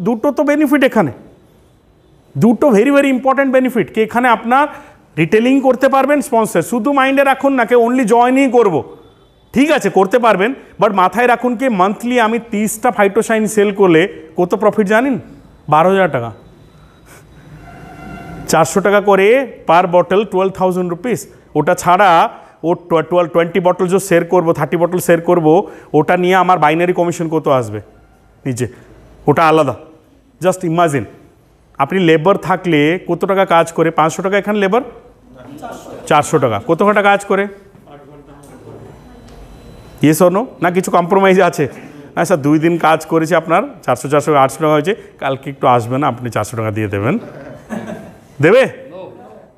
দুটো তো বেনিফিট এখানে দুটো ভেরি ভেরি ইম্পর্ট্যান্ট বেনিফিট কি এখানে আপনার রিটেলিং করতে পারবেন স্পন্সার শুধু মাইন্ডে রাখুন না কে অনলি জয়েনই করব। ঠিক আছে করতে পারবেন বাট মাথায় রাখুন কি মান্থলি আমি তিরিশটা ফাইটোসাইন সেল করলে কত প্রফিট জানেন বারো হাজার টাকা চারশো টাকা করে per bottle twelve thousand rupees ওটা ছাড়া ও টুয়েলভ টোয়েন্টি বটল যে শেয়ার করবো থার্টি বটল শেয়ার করব ওটা নিয়ে আমার বাইনারি কমিশন কত আসবে নিজে ওটা আলাদা জাস্ট ইমাজিন আপনি লেবার থাকলে কত টাকা কাজ করে পাঁচশো টাকা এখানে লেবার চারশো টাকা কত ঘন্টা কাজ করে ইয়ে শোনো না কিছু কম্প্রোমাইজ আছে না স্যার দুই দিন কাজ করেছে আপনার চারশো চারশো আটশো টাকা হয়েছে কালকে একটু আসবে না আপনি চারশো টাকা দিয়ে দেবেন দেবে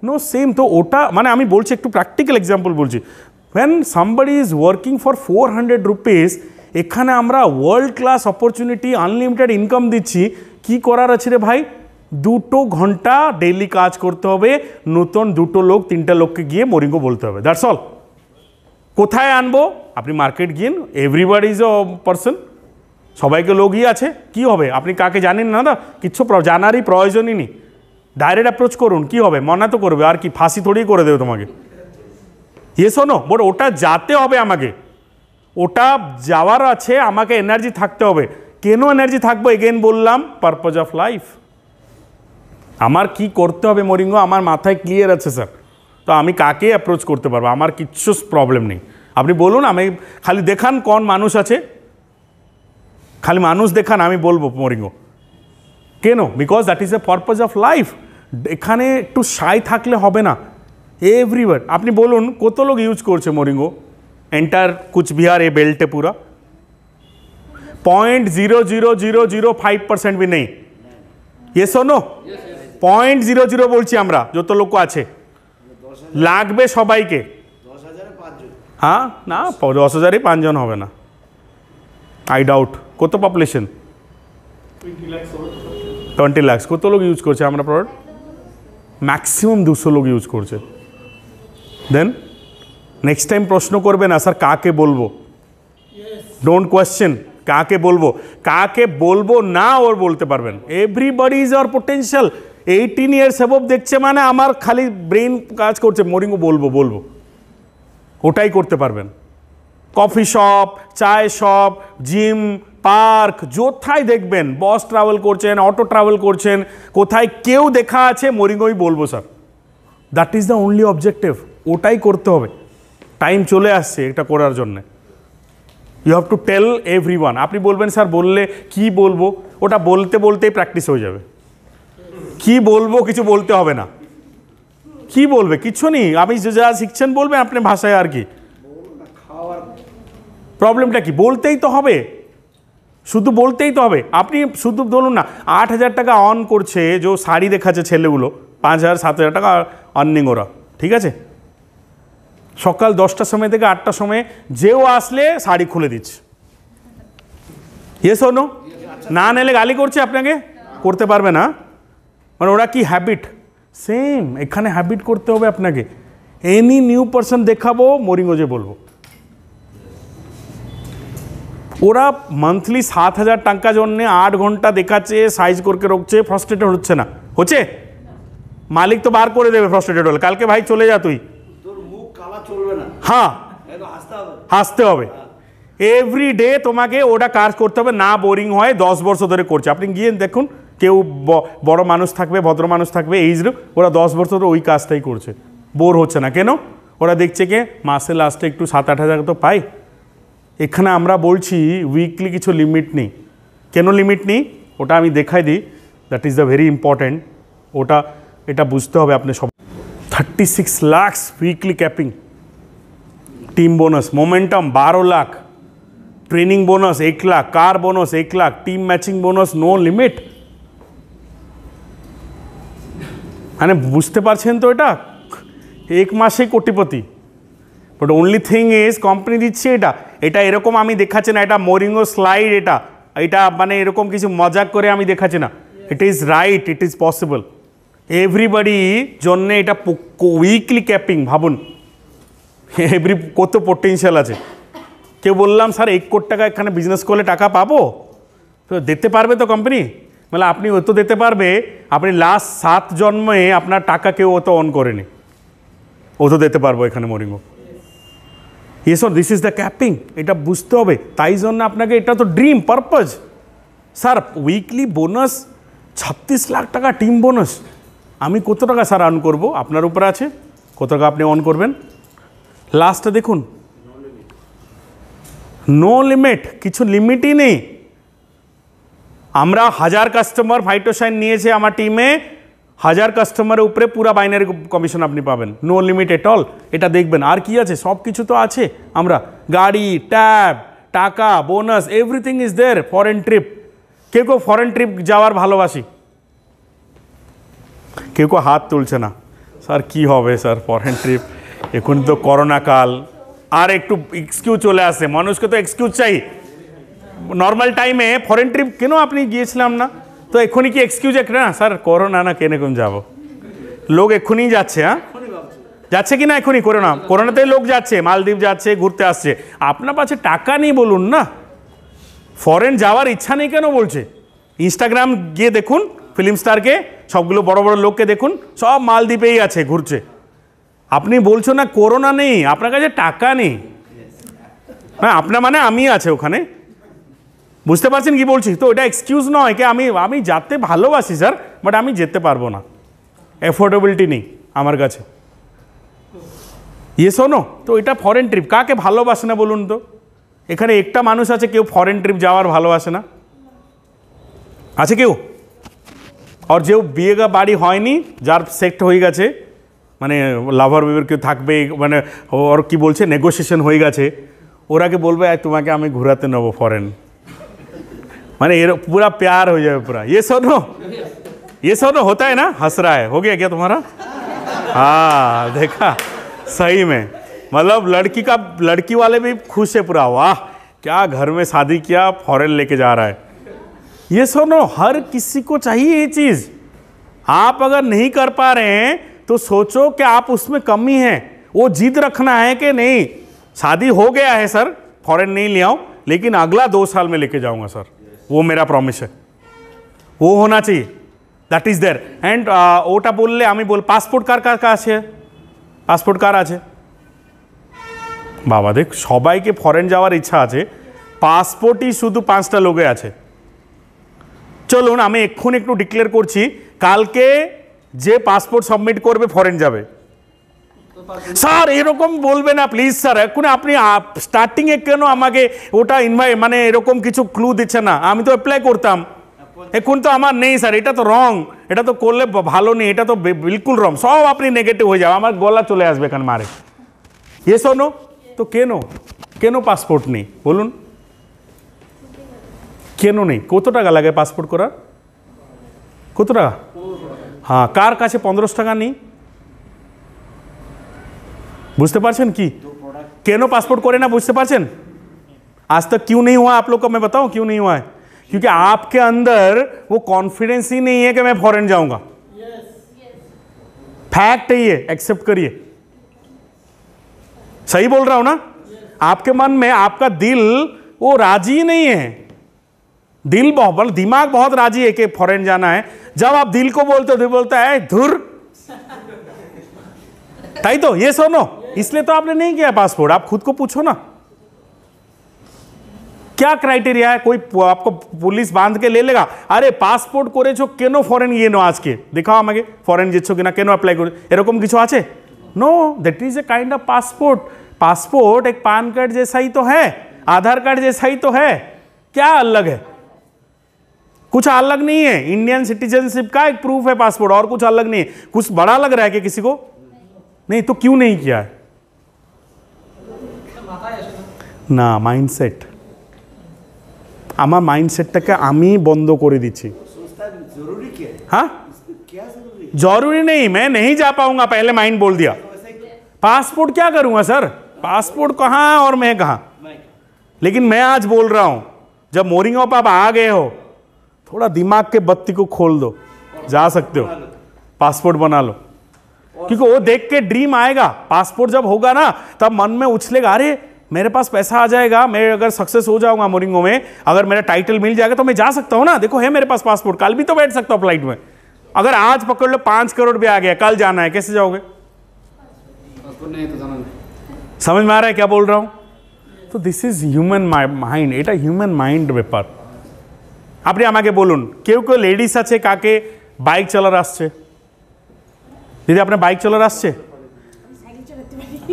নো সেম তো ওটা মানে আমি বলছি একটু প্র্যাকটিক্যাল এক্সাম্পল বলছি হ্যান somebody is working for four hundred rupees এখানে আমরা world class opportunity unlimited income দিচ্ছি কি করার আছে রে ভাই দুটো ঘন্টা ডেইলি কাজ করতে হবে নতুন দুটো লোক তিনটা লোককে গিয়ে মরিঙ্গো বলতে হবে দ্যাটস অল কোথায় আনবো আপনি মার্কেট গিয়ে এভরিবাডি ইজ অ পার্সন সবাইকে লোকই আছে কি হবে আপনি কাকে জানেন না দা কিচ্ছু জানারই প্রয়োজনই নেই ডাইরেক্ট অ্যাপ্রোচ করুন কি হবে মনে তো করবে আর কি ফাঁসি থোড়েই করে দেবে তোমাকে ইয়ে শোনো বট ওটা যাতে হবে আমাকে ওটা যাওয়ার আছে আমাকে এনার্জি থাকতে হবে কেন এনার্জি থাকবো এগেন বললাম পারপাজ অফ লাইফ আমার কি করতে হবে মরিঙ্গো আমার মাথায় ক্লিয়ার আছে স্যার তো আমি কাকে অ্যাপ্রোচ করতে পারবো আমার কিচ্ছু প্রবলেম নেই আপনি বলুন আমি খালি দেখান কোন মানুষ আছে খালি মানুষ দেখান আমি বলবো মরিঙ্গো কেন because that is a purpose of life এখানে একটু সাই থাকলে হবে না এভরিওয়ার আপনি বলুন কত লোক ইউজ করছে মরিঙ্গো এন্টার কুচবিহার এ বেল্টে পুরা point zero zero zero zero five percent B নেই এসো নো পয়েন্ট জিরো জিরো বলছি আমরা যত লোক আছে লাগবে সবাইকে হ্যাঁ না দশ হাজারে পাঁচজন হবে না আই ডাউট কত পপুলেশন টোয়েন্টি ল্যাক্স কত লোক ইউজ করছে আমরা প্রোডাক্ট ম্যাক্সিমাম দুশো লোক ইউজ করছে দেন নেক্সট টাইম প্রশ্ন করবে না স্যার কাকে বলবো ডোন্ট কোয়েশ্চেন কাকে বলবো কাকে বলবো না ওর বলতে পারবেন everybody is our potential eighteen years above দেখছে মানে আমার খালি ব্রেন কাজ করছে মরিংও বলবো বলবো ওটাই করতে পারবেন কফি শপ চায়ের শপ জিম পার্ক যোথায় দেখবেন বস ট্রাভেল করছেন অটো ট্রাভেল করছেন কোথায় কেউ দেখা আছে মরিংওই বলবো sir that is the only objective ওটাই করতে হবে টাইম চলে আসছে এটা করার জন্যে you have to tell every আপনি বলবেন স্যার বললে কি বলবো ওটা বলতে বলতেই প্র্যাকটিস হয়ে যাবে কি বলবো কিছু বলতে হবে না কি বলবে কিছু নেই আপনি যে যা শিখছেন বলবেন আপনি ভাষায় আর কি প্রবলেমটা কি বলতেই তো হবে শুধু বলতেই তো হবে আপনি শুধু ধরুন না আট হাজার টাকা অন করছে যে শাড়ি দেখাচ্ছে ছেলেগুলো পাঁচ হাজার সাত হাজার টাকা আর্নিং ওরা ঠিক আছে সকাল দশটার সময় থেকে আটটার সময় যেও আসলে শাড়ি খুলে দিচ্ছে ইয়ে শোনো আচ্ছা। না নেলে গালি করছে আপনাকে করতে পারবে না মানে ওরা কি হ্যাবিট সেম এখানে হ্যাবিট করতে হবে আপনাকে এনি নিউ পার্সন দেখাবো ওজে বলবো ওরা মান্থলি সাত হাজার টাকা জন্যে আট ঘন্টা দেখাচ্ছে সাইজ করকে রোকছে ফ্রাস্ট্রেটেড হচ্ছে না হচ্ছে মালিক তো বার করে দেবে ফ্রাস্ট্রেটেড হলে কালকে ভাই চলে যা তুই হ্যাঁ হাসতে হবে এভরি ডে হ্যাঁ। তোমাকে ওটা কাজ করতে হবে না বোরিং হয় দশ বছর ধরে করছে আপনি গিয়ে দেখুন কেউ বড় মানুষ থাকবে ভদ্র মানুষ থাকবে এই ওরা দশ বছর ওই কাজটাই করছে বোর হচ্ছে না কেন ওরা দেখছে কে মাসে লাস্টে একটু সাত আট হাজার তো পাই এখানে আমরা বলছি উইকলি কিছু লিমিট নেই কেন লিমিট নেই ওটা আমি দেখাই দিই that is the very important ওটা এটা বুঝতে হবে আপনি সব thirty six lakhs weekly capping team bonus momentum বারো লাখ ট্রেনিং বোনাস এক লাখ কার বোনাস এক lakh team matching bonus no limit মানে বুঝতে পারছেন তো এটা এক মাসে কোটিপতি but only thing is company দিচ্ছে এটা এটা এরকম আমি দেখাচ্ছি না এটা মোরিংও স্লাইড এটা এটা মানে এরকম কিছু মজাক করে আমি দেখাচ্ছি না it is right it is possible everybody জন্য এটা উইকলি ক্যাপিং ভাবুন এভরি কত পোটেন্সিয়াল আছে কেউ বললাম স্যার এক কোটি টাকা এখানে বিজনেস করলে টাকা পাবো তো দিতে পারবে তো কোম্পানি মানে আপনি অত দিতে পারবে আপনি লাস্ট সাত জন্মে আপনার টাকা কেউ অত অন করেনি অত দিতে পারবো এখানে Moringo yes on this is the capping এটা বুঝতে হবে তাই জন্য আপনাকে এটা তো dream purpose sir weekly bonus ছত্রিশ লাখ টাকা টিম বোনাস আমি কত টাকা স্যার আর্ন করবো আপনার উপরে আছে কত টাকা আপনি অন করবেন লাস্টটা দেখুন নো লিমিট কিছু লিমিটই নেই আমরা হাজার কাস্টমার ফাইটোসাইন নিয়েছে আমার টিমে হাজার কাস্টমারের উপরে পুরো বাইনারি কমিশন আপনি পাবেন নো লিমিট এট অল এটা দেখবেন আর কি আছে সব কিছু তো আছে আমরা গাড়ি ট্যাব টাকা bonus everything is there foreign trip কেউ কেউ ফরেন ট্রিপ যাওয়ার ভালোবাসি কেউ কেউ হাত তুলছে না স্যার কি হবে স্যার ফরেন ট্রিপ এখন তো করোনাকাল আর একটু এক্সকিউজ চলে আসে মানুষকে তো এক্সকিউজ চাই নর্মাল টাইমে ফরেন ট্রিপ কেন আপনি গিয়েছিলাম না তো এক্ষুনি কি এক্সকিউজ এক না স্যার করোনা না কেরকম যাবো লোক এক্ষুনি যাচ্ছে হ্যাঁ যাচ্ছে কি না এখনই করোনা করোনাতে লোক যাচ্ছে মালদ্বীপ যাচ্ছে ঘুরতে আসছে আপনার কাছে টাকা নেই বলুন না ফরেন যাওয়ার ইচ্ছা নেই কেন বলছে ইনস্টাগ্রাম গিয়ে দেখুন ফিল্ম স্টারকে সবগুলো বড় বড় লোককে দেখুন সব মালদ্বীপেই আছে ঘুরছে আপনি বলছো না করোনা নেই আপনার কাছে টাকা নেই হ্যাঁ আপনার মানে আমি আছে ওখানে বুঝতে পারছেন কি বলছি তো এটা এক্সকিউজ নয় কি আমি আমি যাতে ভালোবাসি স্যার বাট আমি যেতে পারবো না অ্যাফোর্ডেবিলিটি নেই আমার কাছে ইয়ে শোনো তো এটা ফরেন ট্রিপ কাকে ভালোবাসে না বলুন তো এখানে একটা মানুষ আছে কেউ ফরেন ট্রিপ যাওয়ার ভালোবাসে না আছে কেউ আর যেও গা বাড়ি হয়নি যার সেক্ট হয়ে গেছে মানে লাভার বিবের কেউ থাকবে মানে ওর কি বলছে নেগোসিয়েশন হয়ে গেছে ওরাকে বলবে তোমাকে আমি ঘুরাতে নেবো ফরেন माने पूरा प्यार हो जाए पूरा ये सोनो ये सोनो होता है ना हंस रहा है हो गया क्या तुम्हारा हाँ देखा सही में मतलब लड़की का लड़की वाले भी खुश है पूरा वाह क्या घर में शादी किया फॉरेन लेके जा रहा है ये सोनो हर किसी को चाहिए ये चीज़ आप अगर नहीं कर पा रहे हैं तो सोचो कि आप उसमें कमी है वो जीत रखना है कि नहीं शादी हो गया है सर फॉरेन नहीं ले आऊँ लेकिन अगला दो साल में लेके जाऊँगा सर वो मेरा प्रॉमिस है वो होना चाहिए দ্যাট ইজ দেয়ার অ্যান্ড ওটা বললে আমি বল পাসপোর্ট কার কার আছে পাসপোর্ট কার আছে বাবা দেখ সবাইকে ফরেন যাওয়ার ইচ্ছা আছে পাসপোর্টই শুধু পাঁচটা লোকে আছে চলুন আমি এক্ষুনি একটু ডিক্লেয়ার করছি কালকে যে পাসপোর্ট সাবমিট করবে ফরেন যাবে স্যার এরকম বলবে না প্লিজ স্যার এখন আপনি স্টার্টিংয়ে কেন আমাকে ওটা ইনভাই মানে এরকম কিছু ক্লু দিচ্ছে না আমি তো অ্যাপ্লাই করতাম এখন তো আমার নেই স্যার এটা তো রং এটা তো করলে ভালো নেই এটা তো বিলকুল রং সব আপনি নেগেটিভ হয়ে যাবে আমার গলা চলে আসবে এখানে মারে এ ইয়ে শোনো তো কেন কেন পাসপোর্ট নেই বলুন কেন নেই কত টাকা লাগে পাসপোর্ট করার কত টাকা হ্যাঁ কার কাছে পনেরোশো টাকা নেই बुझते कि কি पासपोर्ट करे ना बुझते आज तक क्यों नहीं हुआ आप लोग को मैं बताऊं क्यों नहीं हुआ है क्योंकि आपके अंदर वो कॉन्फिडेंस ही नहीं है कि मैं फॉरेन जाऊंगा फैक्ट है ये एक्सेप्ट करिए सही बोल रहा हूं ना आपके मन में आपका दिल वो राजी नहीं है दिल बहुत दिमाग बहुत राजी है कि फॉरेन जाना है जब आप दिल को बोलते हो दिल बोलता है धुर (laughs) ताई तो ये yes. इसलिए तो आपने नहीं किया पासपोर्ट आप खुद को पूछो ना क्या क्राइटेरिया है कोई आपको पुलिस बांध के ले लेगा আরে পাসপোর্ট করেছো কেন के গিয়ে নো আজকে দেখাও আমাকে ফরেন ना কিনা কেন অ্যাপ্লাই করে এরকম কিছু আছে no that is a kind of passport passport एक पान कार्ड जैसा ही तो है आधार कार्ड जैसा ही तो है क्या अलग है कुछ अलग नहीं है इंडियन सिटीजनशिप का एक प्रूफ है पासपोर्ट और कुछ अलग नहीं है कुछ बड़ा लग रहा है कि किसी को नहीं तो क्यों नहीं किया है ना माइंडसेट माइंडसेट बंद कर दीची हाँ जरूरी नहीं मैं नहीं जा पाऊंगा पहले माइंड बोल दिया पासपोर्ट क्या करूंगा सर पासपोर्ट कहाँ और मैं कहाँ लेकिन मैं आज बोल रहा हूं जब मोरिंग ऑफ आप आ गए हो थोड़ा दिमाग के बत्ती को खोल दो जा सकते हो पासपोर्ट बना लो क्योंकि वो देख के ड्रीम आएगा पासपोर्ट जब होगा ना तब मन में उछलेगा अरे मेरे पास पैसा आ जाएगा मैं अगर सक्सेस हो जाऊंगा मोरिंगो में अगर मेरा टाइटल मिल जाएगा तो मैं जा सकता हूँ ना देखो है मेरे पास पासपोर्ट कल भी तो बैठ सकता हूँ फ्लाइट में अगर आज पकड़ लो पांच करोड़ भी आ गया कल जाना है कैसे जाओगे तो समझ में आ रहा है क्या बोल रहा हूं तो this is human mind at human mind ব্যাপার আপনি क्यों বলুন কেউ কেউ লেডিস আছে কাকে বাইক চালার আসছে দিদি আপনার बाइक চালার আসছে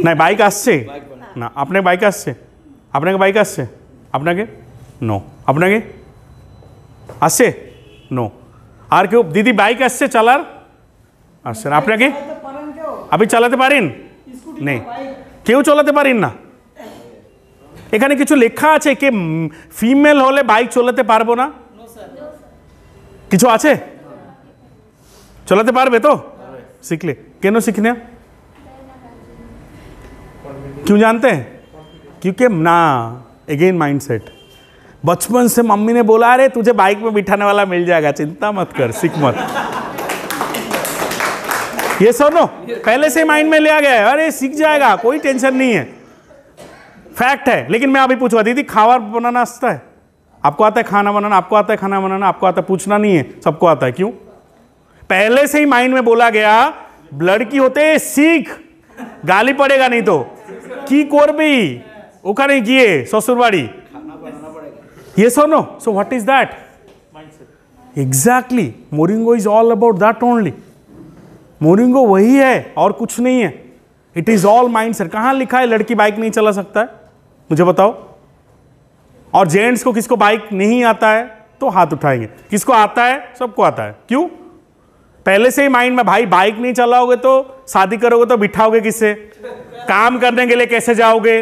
नहीं बाइक আসছে না আপনার বাইক আসছে আপনাকে বাইক আসছে আপনাকে নো আপনাকে আসছে নো আর কেউ দিদি বাইক আসছে চালার আসছে না আপনাকে আপনি চালাতে পারেন নেই কেউ চালাতে পারেন না এখানে কিছু লেখা আছে কে ফিমেল হলে বাইক চালাতে পারবো না কিছু আছে চালাতে পারবে তো শিখলে কেন না क्यों जानते हैं क्योंकि ना अगेन माइंडसेट बचपन से मम्मी ने बोला अरे तुझे बाइक में बिठाने वाला मिल जाएगा चिंता मत कर सिख मत ये सुनो पहले से माइंड में लिया गया है अरे सीख जाएगा कोई टेंशन नहीं है फैक्ट है लेकिन मैं अभी पूछवा दीदी खावा बनाना आता है आपको आता है खाना बनाना आपको आता है खाना बनाना आपको आता है पूछना नहीं है सबको आता है क्यों पहले से ही माइंड में बोला गया लड़की होते सीख गाली पड़ेगा नहीं तो কি করবি ওখানে গিয়ে শ্বশুর বাড়ি है और कुछ नहीं है it is all mind sir कहाँ लिखा है लड़की बाइक नहीं चला सकता है मुझे बताओ और जेंट्स को किसको बाइक नहीं आता है तो हाथ उठाएंगे किसको आता है सबको आता है क्यों पहले से ही माइंड में भाई बाइक नहीं चलाओगे तो शादी करोगे तो बिठाओगे किससे काम करने के लिए कैसे जाओगे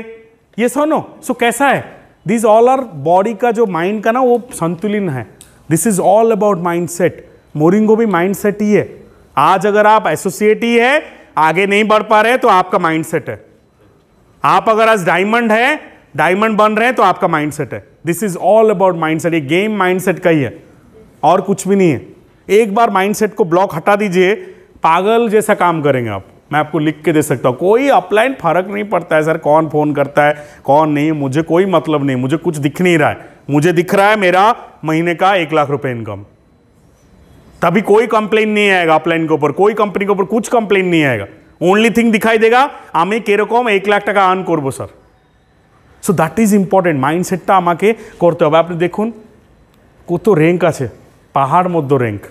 ये सुनो सो कैसा है दिस ऑल आर बॉडी का जो माइंड का ना वो संतुलन है this is all about mindset Moringo भी माइंड सेट ही है आज अगर आप एसोसिएट ही है आगे नहीं बढ़ पा रहे तो आपका माइंड सेट है आप अगर आज डायमंड है डायमंड बन रहे हैं तो आपका माइंड सेट है this is all about mindset ये गेम माइंड सेट का ही है और कुछ भी नहीं है एक बार माइंड सेट को ब्लॉक हटा दीजिए पागल जैसा काम करेंगे आप मैं आपको लिख के दे सकता हूँ कोई अपलाइन फर्क नहीं पड़ता है सर कौन फ़ोन करता है कौन नहीं मुझे कोई मतलब नहीं मुझे कुछ दिख नहीं रहा है मुझे दिख रहा है मेरा महीने का एक लाख रुपए इनकम तभी कोई कंप्लेन नहीं आएगा अपलाइन के ऊपर कोई कंपनी के ऊपर कुछ कंप्लेन नहीं आएगा ओनली थिंग दिखाई देगा हमें কিরকম এক লাখ টাকা আর্ন করব sir so that is important মাইন্ডসেটটা আমাকে করতে হবে আপনি দেখুন কত র্যাঙ্ক रैंक পাহাড় মধ্য rank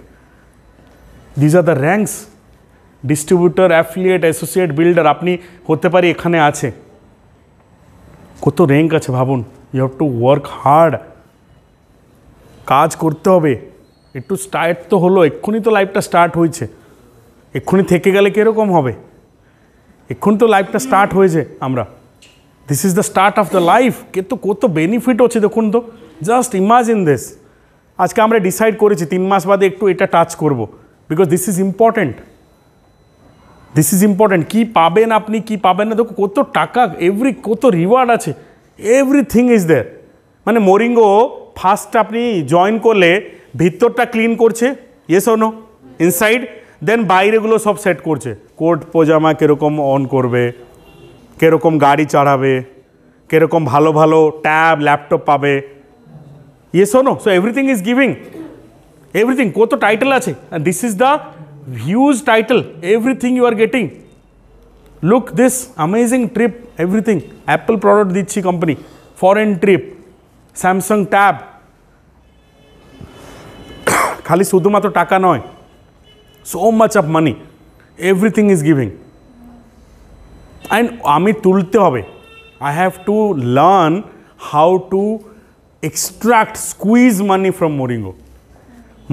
these are the distributor affiliate associate builder আপনি হতে পারি এখানে আছে কত র্যাঙ্ক আছে ভাবুন you have to work hard কাজ করতে হবে একটু স্টার্ট তো হলো এক্ষুনি তো লাইফটা স্টার্ট হয়েছে এক্ষুনি থেকে গেলে কীরকম হবে এক্ষুনি তো লাইফটা স্টার্ট হয়েছে আমরা this is the start of the life কিন্তু কত বেনিফিট হচ্ছে দেখুন তো জাস্ট ইমাজিন দিস আজকে আমরা ডিসাইড করেছি তিন মাস বাদে একটু এটা টাচ করব because this is important this is important কী পাবেন আপনি কি পাবেন না দেখো কত টাকা এভরি কত রিওয়ার্ড আছে এভরিথিং ইজ দেয়ার মানে মোরিঙ্গো ফার্স্ট আপনি জয়েন করলে ভিতরটা ক্লিন করছে ইয়েস ও ইনসাইড দেন বাইরেগুলো সব সেট করছে কোট পজামা কীরকম অন করবে কীরকম গাড়ি চাড়াবে কীরকম ভালো ভালো ট্যাব ল্যাপটপ পাবে yes or so everything is giving everything কত টাইটেল আছে this is the huge title everything you are getting look this amazing trip everything apple product dichi company foreign trip samsung tab খালি শুধুমাত্র টাকা নয় so much of money everything is giving and আমি তুলতে হবে I have to learn how to extract squeeze money from Moringo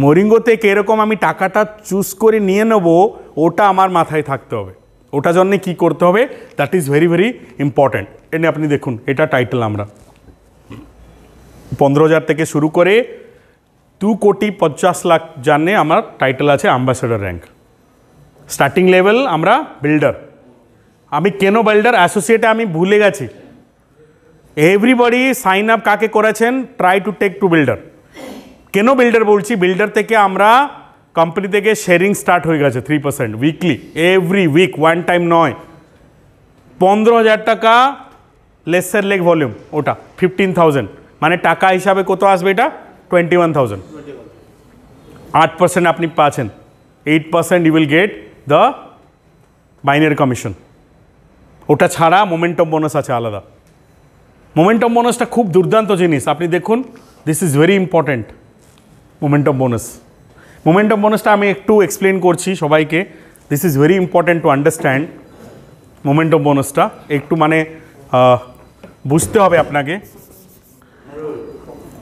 মরিঙ্গোতে কীরকম আমি টাকাটা চুজ করে নিয়ে নেব ওটা আমার মাথায় থাকতে হবে ওটা জন্যে কি করতে হবে that is very very important এনে আপনি দেখুন এটা টাইটেল আমরা পনেরো হাজার থেকে শুরু করে দু কোটি পঞ্চাশ লাখ জানে আমার টাইটেল আছে অ্যাম্বাসেডার র্যাঙ্ক স্টার্টিং লেভেল আমরা বিল্ডার আমি কেন বিল্ডার অ্যাসোসিয়েটে আমি ভুলে গেছি এভরিবডি সাইন আপ কাকে করেছেন try to take to builder কেন বিল্ডার বলছি বিল্ডার থেকে আমরা কোম্পানি থেকে শেয়ারিং স্টার্ট হয়ে গেছে three percent weekly every week one time নয় পনেরো হাজার টাকা লেসের লেগ ভলিউম ওটা ফিফটিন থাউজেন্ড মানে টাকা হিসাবে কত আসবে এটা টোয়েন্টি ওয়ান থাউজেন্ড আট পার্সেন্ট আপনি পাচ্ছেন eight percent you will get the মাইনের কমিশন ওটা ছাড়া মোমেন্টম বোনাস আছে আলাদা মোমেন্টম বোনাসটা খুব দুর্দান্ত জিনিস আপনি দেখুন this is very important momentum bonus momentum বোনাসটা আমি একটু এক্সপ্লেন করছি সবাইকে this is very important to understand momentum বোনাসটা একটু মানে বুঝতে হবে আপনাকে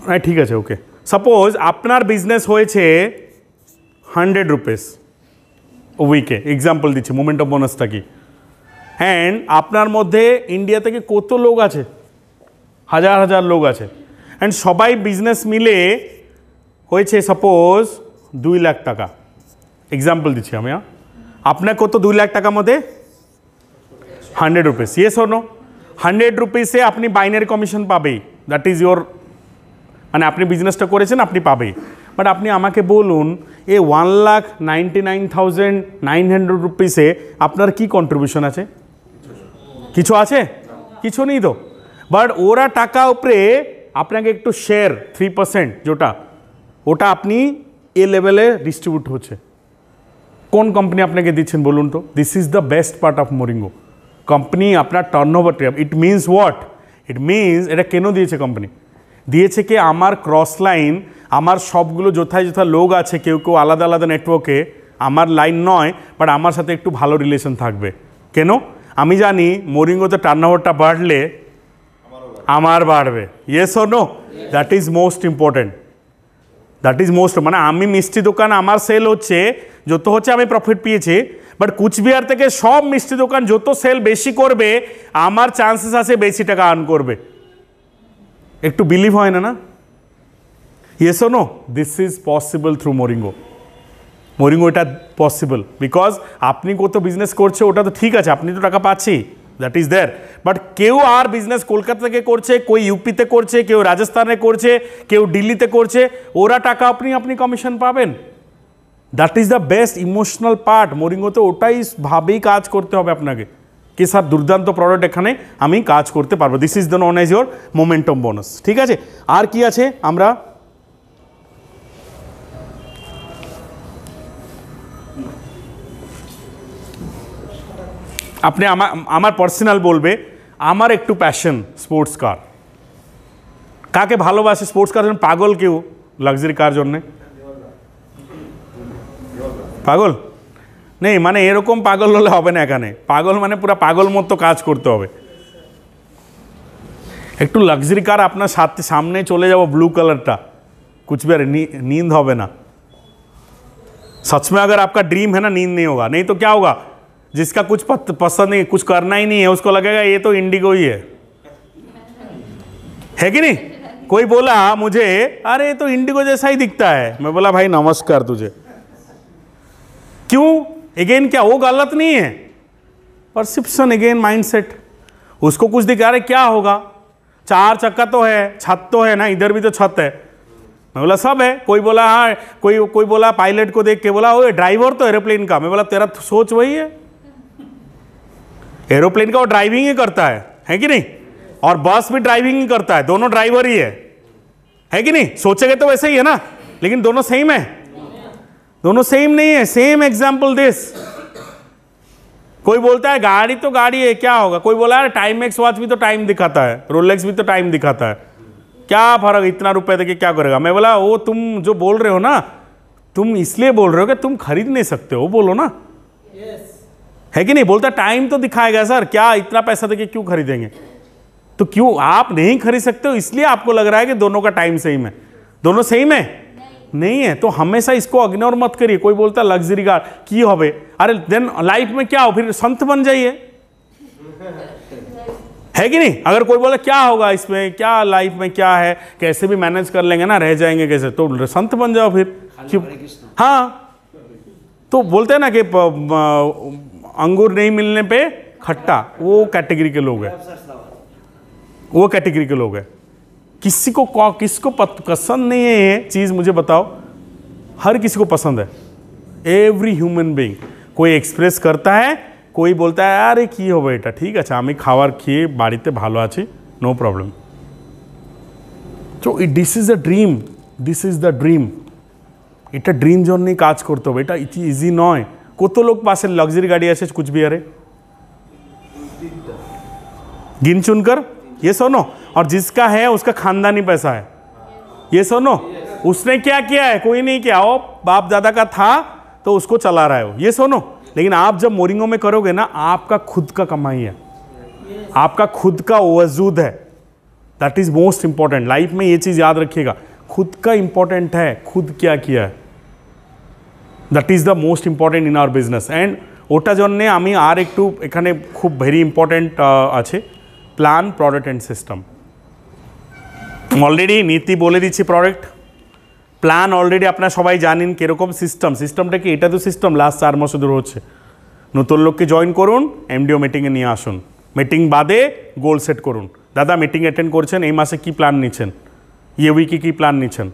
হ্যাঁ ঠিক আছে ওকে সাপোজ আপনার বিজনেস হয়েছে হান্ড্রেড রুপিস উইকে এক্সাম্পল দিচ্ছি মোমেন্টম বোনাসটা কি অ্যান্ড আপনার মধ্যে ইন্ডিয়া থেকে কত লোক আছে হাজার হাজার লোক আছে অ্যান্ড সবাই বিজনেস মিলে হয়েছে সাপোজ দুই লাখ টাকা এক্সাম্পল দিচ্ছি আমি হ্যাঁ? আপনার কত দুই লাখ টাকার মধ্যে হান্ড্রেড রুপিস ইয়েস নো হান্ড্রেড রুপিসে আপনি বাইনের কমিশন পাবে দ্যাট ইজ ইয়োর মানে আপনি বিজনেসটা করেছেন আপনি পাবে বাট আপনি আমাকে বলুন এই one lakh ninety nine thousand nine hundred রুপিসে আপনার কী কন্ট্রিবিউশন আছে কিছু আছে কিছু নেই তো বাট ওরা টাকা উপরে আপনাকে একটু শেয়ার থ্রি পার্সেন্ট যেটা ওটা আপনি এ লেভেলে ডিস্ট্রিবিউট হচ্ছে কোন কোম্পানি আপনাকে দিচ্ছেন বলুন তো this is the best part of Moringo company আপনার turn trip it means what it means এটা কেন দিয়েছে কোম্পানি দিয়েছে কি আমার ক্রস লাইন আমার সবগুলো যথায় যথা লোক আছে কেউ কেউ আলাদা আলাদা নেটওয়ার্কে আমার লাইন নয় বাট আমার সাথে একটু ভালো রিলেশন থাকবে কেন আমি জানি মোরিঙ্গোতে টার্নওভারটা বাড়লে আমার বাড়বে yes or no that is most important that is most মানে আমি মিষ্টি দোকান আমার সেল হচ্ছে যত হচ্ছে আমি প্রফিট পেয়েছি বাট কুচবিহার থেকে সব মিষ্টি দোকান যত সেল বেশি করবে আমার চান্সেস আছে বেশি টাকা আর্ন করবে একটু বিলিভ হয় না না yes or no this is possible through Moringo Moringo এটা পসিবল বিকজ আপনি কত বিজনেস করছে ওটা তো ঠিক আছে আপনি তো টাকা পাচ্ছি দ্যাট ইজ দেয়ার বাট কেউ আর বিজনেস কলকাতা থেকে করছে কেউ ইউপিতে করছে কেউ রাজস্থানে করছে কেউ দিল্লিতে করছে ওরা টাকা আপনি আপনি কমিশন পাবেন that is the best emotional part মরিঙ্গোতে ওটাই ভাবেই কাজ করতে হবে আপনাকে কি স্যার দুর্দান্ত প্রোডাক্ট এখানে আমি কাজ করতে পারবো দিস ইজ দ্য নন এজ ইয়োর মোমেন্টম বোনাস ঠিক আছে আর কি আছে আমরা अपने पार्सनल बोलें एक पैशन स्पोर्ट्स कार का भलोबासी स्पोर्टस कार पागल क्यों लक्जर कार जमे पागल नहीं मैं एरक पागल हमें एखने पागल मान पूरा पागल मत क्ज करते एक लक्जरि कार अपना साथ सामने चले जाब ब्लू कलर का कुछ भी अरे नींद होना सच में अगर आपका ड्रीम है ना नींद नहीं होगा नहीं तो क्या होगा जिसका कुछ पसंद नहीं कुछ करना ही नहीं है उसको लगेगा ये तो इंडिगो ही है है कि नहीं कोई बोला मुझे अरे तो इंडिगो जैसा ही दिखता है मैं बोला भाई नमस्कार तुझे क्यों अगेन क्या वो गलत नहीं है परसिप्शन अगेन माइंडसेट उसको कुछ दिखा रहे क्या होगा चार चक्का तो है छत तो है ना इधर भी तो छत है मैं बोला सब है कोई बोला हाँ कोई कोई बोला पायलट को देख के बोला ओए ड्राइवर तो एरोप्लेन का मैं बोला तेरा तो सोच वही है एरोप्लेन का वो ड्राइविंग ही करता है है कि नहीं और बस भी ड्राइविंग ही करता है दोनों ड्राइवर ही है है कि नहीं सोचेंगे तो वैसे ही है ना लेकिन दोनों सेम है दोनों सेम नहीं है सेम एग्जाम्पल दिस कोई बोलता है गाड़ी तो गाड़ी है क्या होगा कोई बोला टाइम एक्स वॉच भी तो टाइम दिखाता है रोलेक्स भी तो टाइम दिखाता है क्या फर्क इतना रुपए देके क्या करेगा मैं बोला वो तुम जो बोल रहे हो ना तुम इसलिए बोल रहे हो कि तुम खरीद नहीं सकते हो बोलो ना yes. है कि नहीं बोलता टाइम तो दिखाएगा सर क्या इतना पैसा देके क्यों खरीदेंगे तो क्यों आप नहीं खरीद सकते हो इसलिए आपको लग रहा है कि दोनों का टाइम सेम है दोनों सेम है नहीं, नहीं है तो हमेशा इसको अग्नोर मत करिए कोई बोलता लग्जरी कार की हो अरे देन लाइफ में क्या हो फिर संत बन जाइए (laughs) है कि नहीं अगर कोई बोला क्या होगा इसमें क्या लाइफ में क्या है कैसे भी मैनेज कर लेंगे ना रह जाएंगे कैसे तो संत बन जाओ फिर हाँ तो बोलते हैं ना कि अंगूर नहीं मिलने पे खट्टा वो कैटेगरी के लोग हैं वो कैटेगरी के लोग हैं किसी को किसको पसंद नहीं है ये चीज़ मुझे बताओ हर किसी को पसंद है एवरी ह्यूमन बींग कोई एक्सप्रेस करता है कोई बोलता है अरे हो बेटा ठीक है अच्छा, हमें আছে আমি খাবার খেয়ে বাড়িতে नो আছি no it this is a dream this is the dream dream dream zone नहीं काज करते बेटा इट इजी नॉय कत तो लोक पास લક્ઝરી गाड़ी आज કુછ गिन चुनकर ये सोनो और जिसका है उसका खानदानी पैसा है ये सोनो उसने क्या किया है कोई नहीं किया वो बाप दादा का था तो उसको चला रहा है वो ये सोनो लेकिन आप जब मोरिंगों में करोगे ना आपका खुद का कमाई है आपका खुद का वजूद है that is most important life में ये चीज़ याद रखिएगा खुद का इंपॉर्टेंट है खुद क्या किया है that is the most important in our business and ওটার জন্যে আমি আর একটু এখানে খুব ভেরি ইম্পর্টেন্ট আছে plan product and system already নীতি বলে দিচ্ছি প্রোডাক্ট প্ল্যান অলরেডি আপনারা সবাই জানেন কীরকম সিস্টেম সিস্টেমটা কি এটা তো সিস্টেম লাস্ট চার মাসে ধরে হচ্ছে নতুন লোককে জয়েন করুন এমডিও মিটিংয়ে নিয়ে আসুন মিটিং বাদে গোল সেট করুন দাদা মিটিং অ্যাটেন্ড করছেন এই মাসে কি প্ল্যান নিচ্ছেন ইয়ে উইকে কী প্ল্যান নিচ্ছেন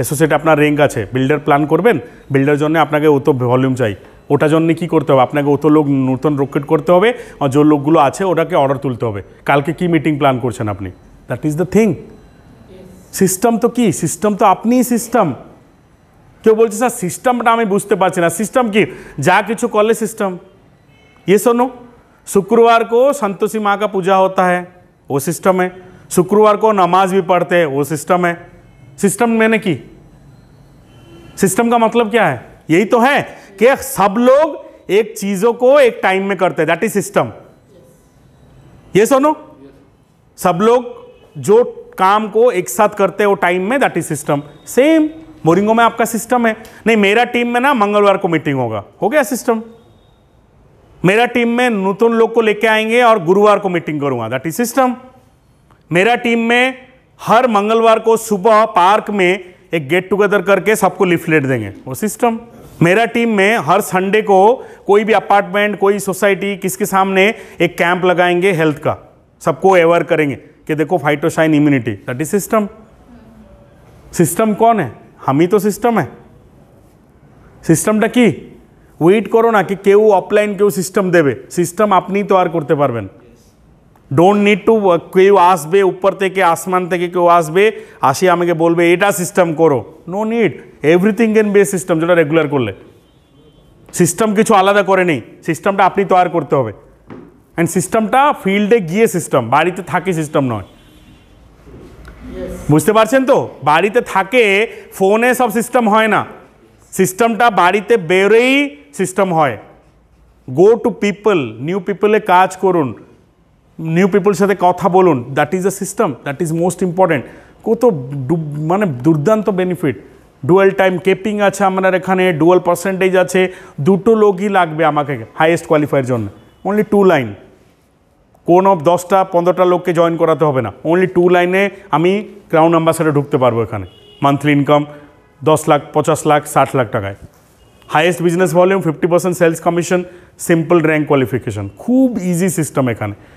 एसोसिएट अपना रेंग আছে বিল্ডার প্ল্যান করবেন বিল্ডার জনের আপনাকে उत वॉल्यूम চাই ওটা জন্য কি করতে হবে আপনাকে उत लोग নতুন রকেট করতে হবে আর যে লোক গুলো আছে ওটাকে অর্ডার তুলতে হবে কালকে কি মিটিং প্ল্যান করছেন আপনি that is the thing system তো কি সিস্টেম তো আপনি সিস্টেম কি বলছিস স্যার সিস্টেমটা আমি বুঝতে পারছি না সিস্টেম কি যা কিছু কললে সিস্টেম ये सुनो शुक्रवार को संतुषी मां का पूजा होता है वो सिस्टम है शुक्रवार को नमाज भी पढ़ते वो सिस्टम है सिस्टम मैंने की सिस्टम का मतलब क्या है यही तो है कि सब लोग एक चीजों को एक टाइम में करते हैं दैट इज सिस्टम ये सुनो सब लोग जो काम को एक साथ करते हैं वो टाइम में that is system same Moringo में आपका सिस्टम है नहीं मेरा टीम में ना मंगलवार को मीटिंग होगा हो गया सिस्टम मेरा टीम में नूतन लोग को लेके आएंगे और गुरुवार को मीटिंग करूंगा दैट इज सिस्टम मेरा टीम में हर मंगलवार को सुबह पार्क में एक गेट टुगेदर करके सबको लिफलेट देंगे वो सिस्टम मेरा टीम में हर संडे को कोई भी अपार्टमेंट कोई सोसाइटी किसके सामने एक कैंप लगाएंगे हेल्थ का सबको अवेयर करेंगे कि देखो Phytoshine immunity that is system system कौन है हम ही तो सिस्टम है সিস্টেমটা वेट करो ना कि क्यों কেউ অফলাইন सिस्टम देवे सिस्टम अपनी तो आर करते পারবেন ডোন্ট নিড টু কেউ আসবে উপর থেকে আসমান থেকে কেউ আসবে আসি আমাকে বলবে এটা সিস্টেম করো no need everything can be system যেটা রেগুলার করলে সিস্টেম কিছু আলাদা করে নেই সিস্টেমটা আপনি তৈরি করতে হবে অ্যান্ড সিস্টেমটা ফিল্ডে গিয়ে সিস্টেম বাড়িতে থাকে সিস্টেম নয় বুঝতে পারছেন তো বাড়িতে থাকে ফোনে সব সিস্টেম হয় না সিস্টেমটা বাড়িতে বেরোই সিস্টেম হয় গো টু পিপল নিউ পিপলে কাজ করুন নিউ পিপলের সাথে কথা বলুন that is a system that is most important কত মানে দুর্দান্ত বেনিফিট ডুয়েল টাইম কেপিং আছে আপনার এখানে ডুয়েল পার্সেন্টেজ আছে দুটো লোকই লাগবে আমাকে হাইয়েস্ট কোয়ালিফাইয়ের জন্য অনলি টু লাইন কোন দশটা পনেরোটা লোককে জয়েন করাতে হবে না অনলি টু লাইনে আমি ক্রাউন অ্যাম্বাসাডার ঢুকতে পারবো এখানে মান্থলি ইনকাম দশ লাখ পঞ্চাশ লাখ ষাট লাখ টাকায় highest business volume fifty percent sales commission simple rank qualification খুব ইজি সিস্টেম এখানে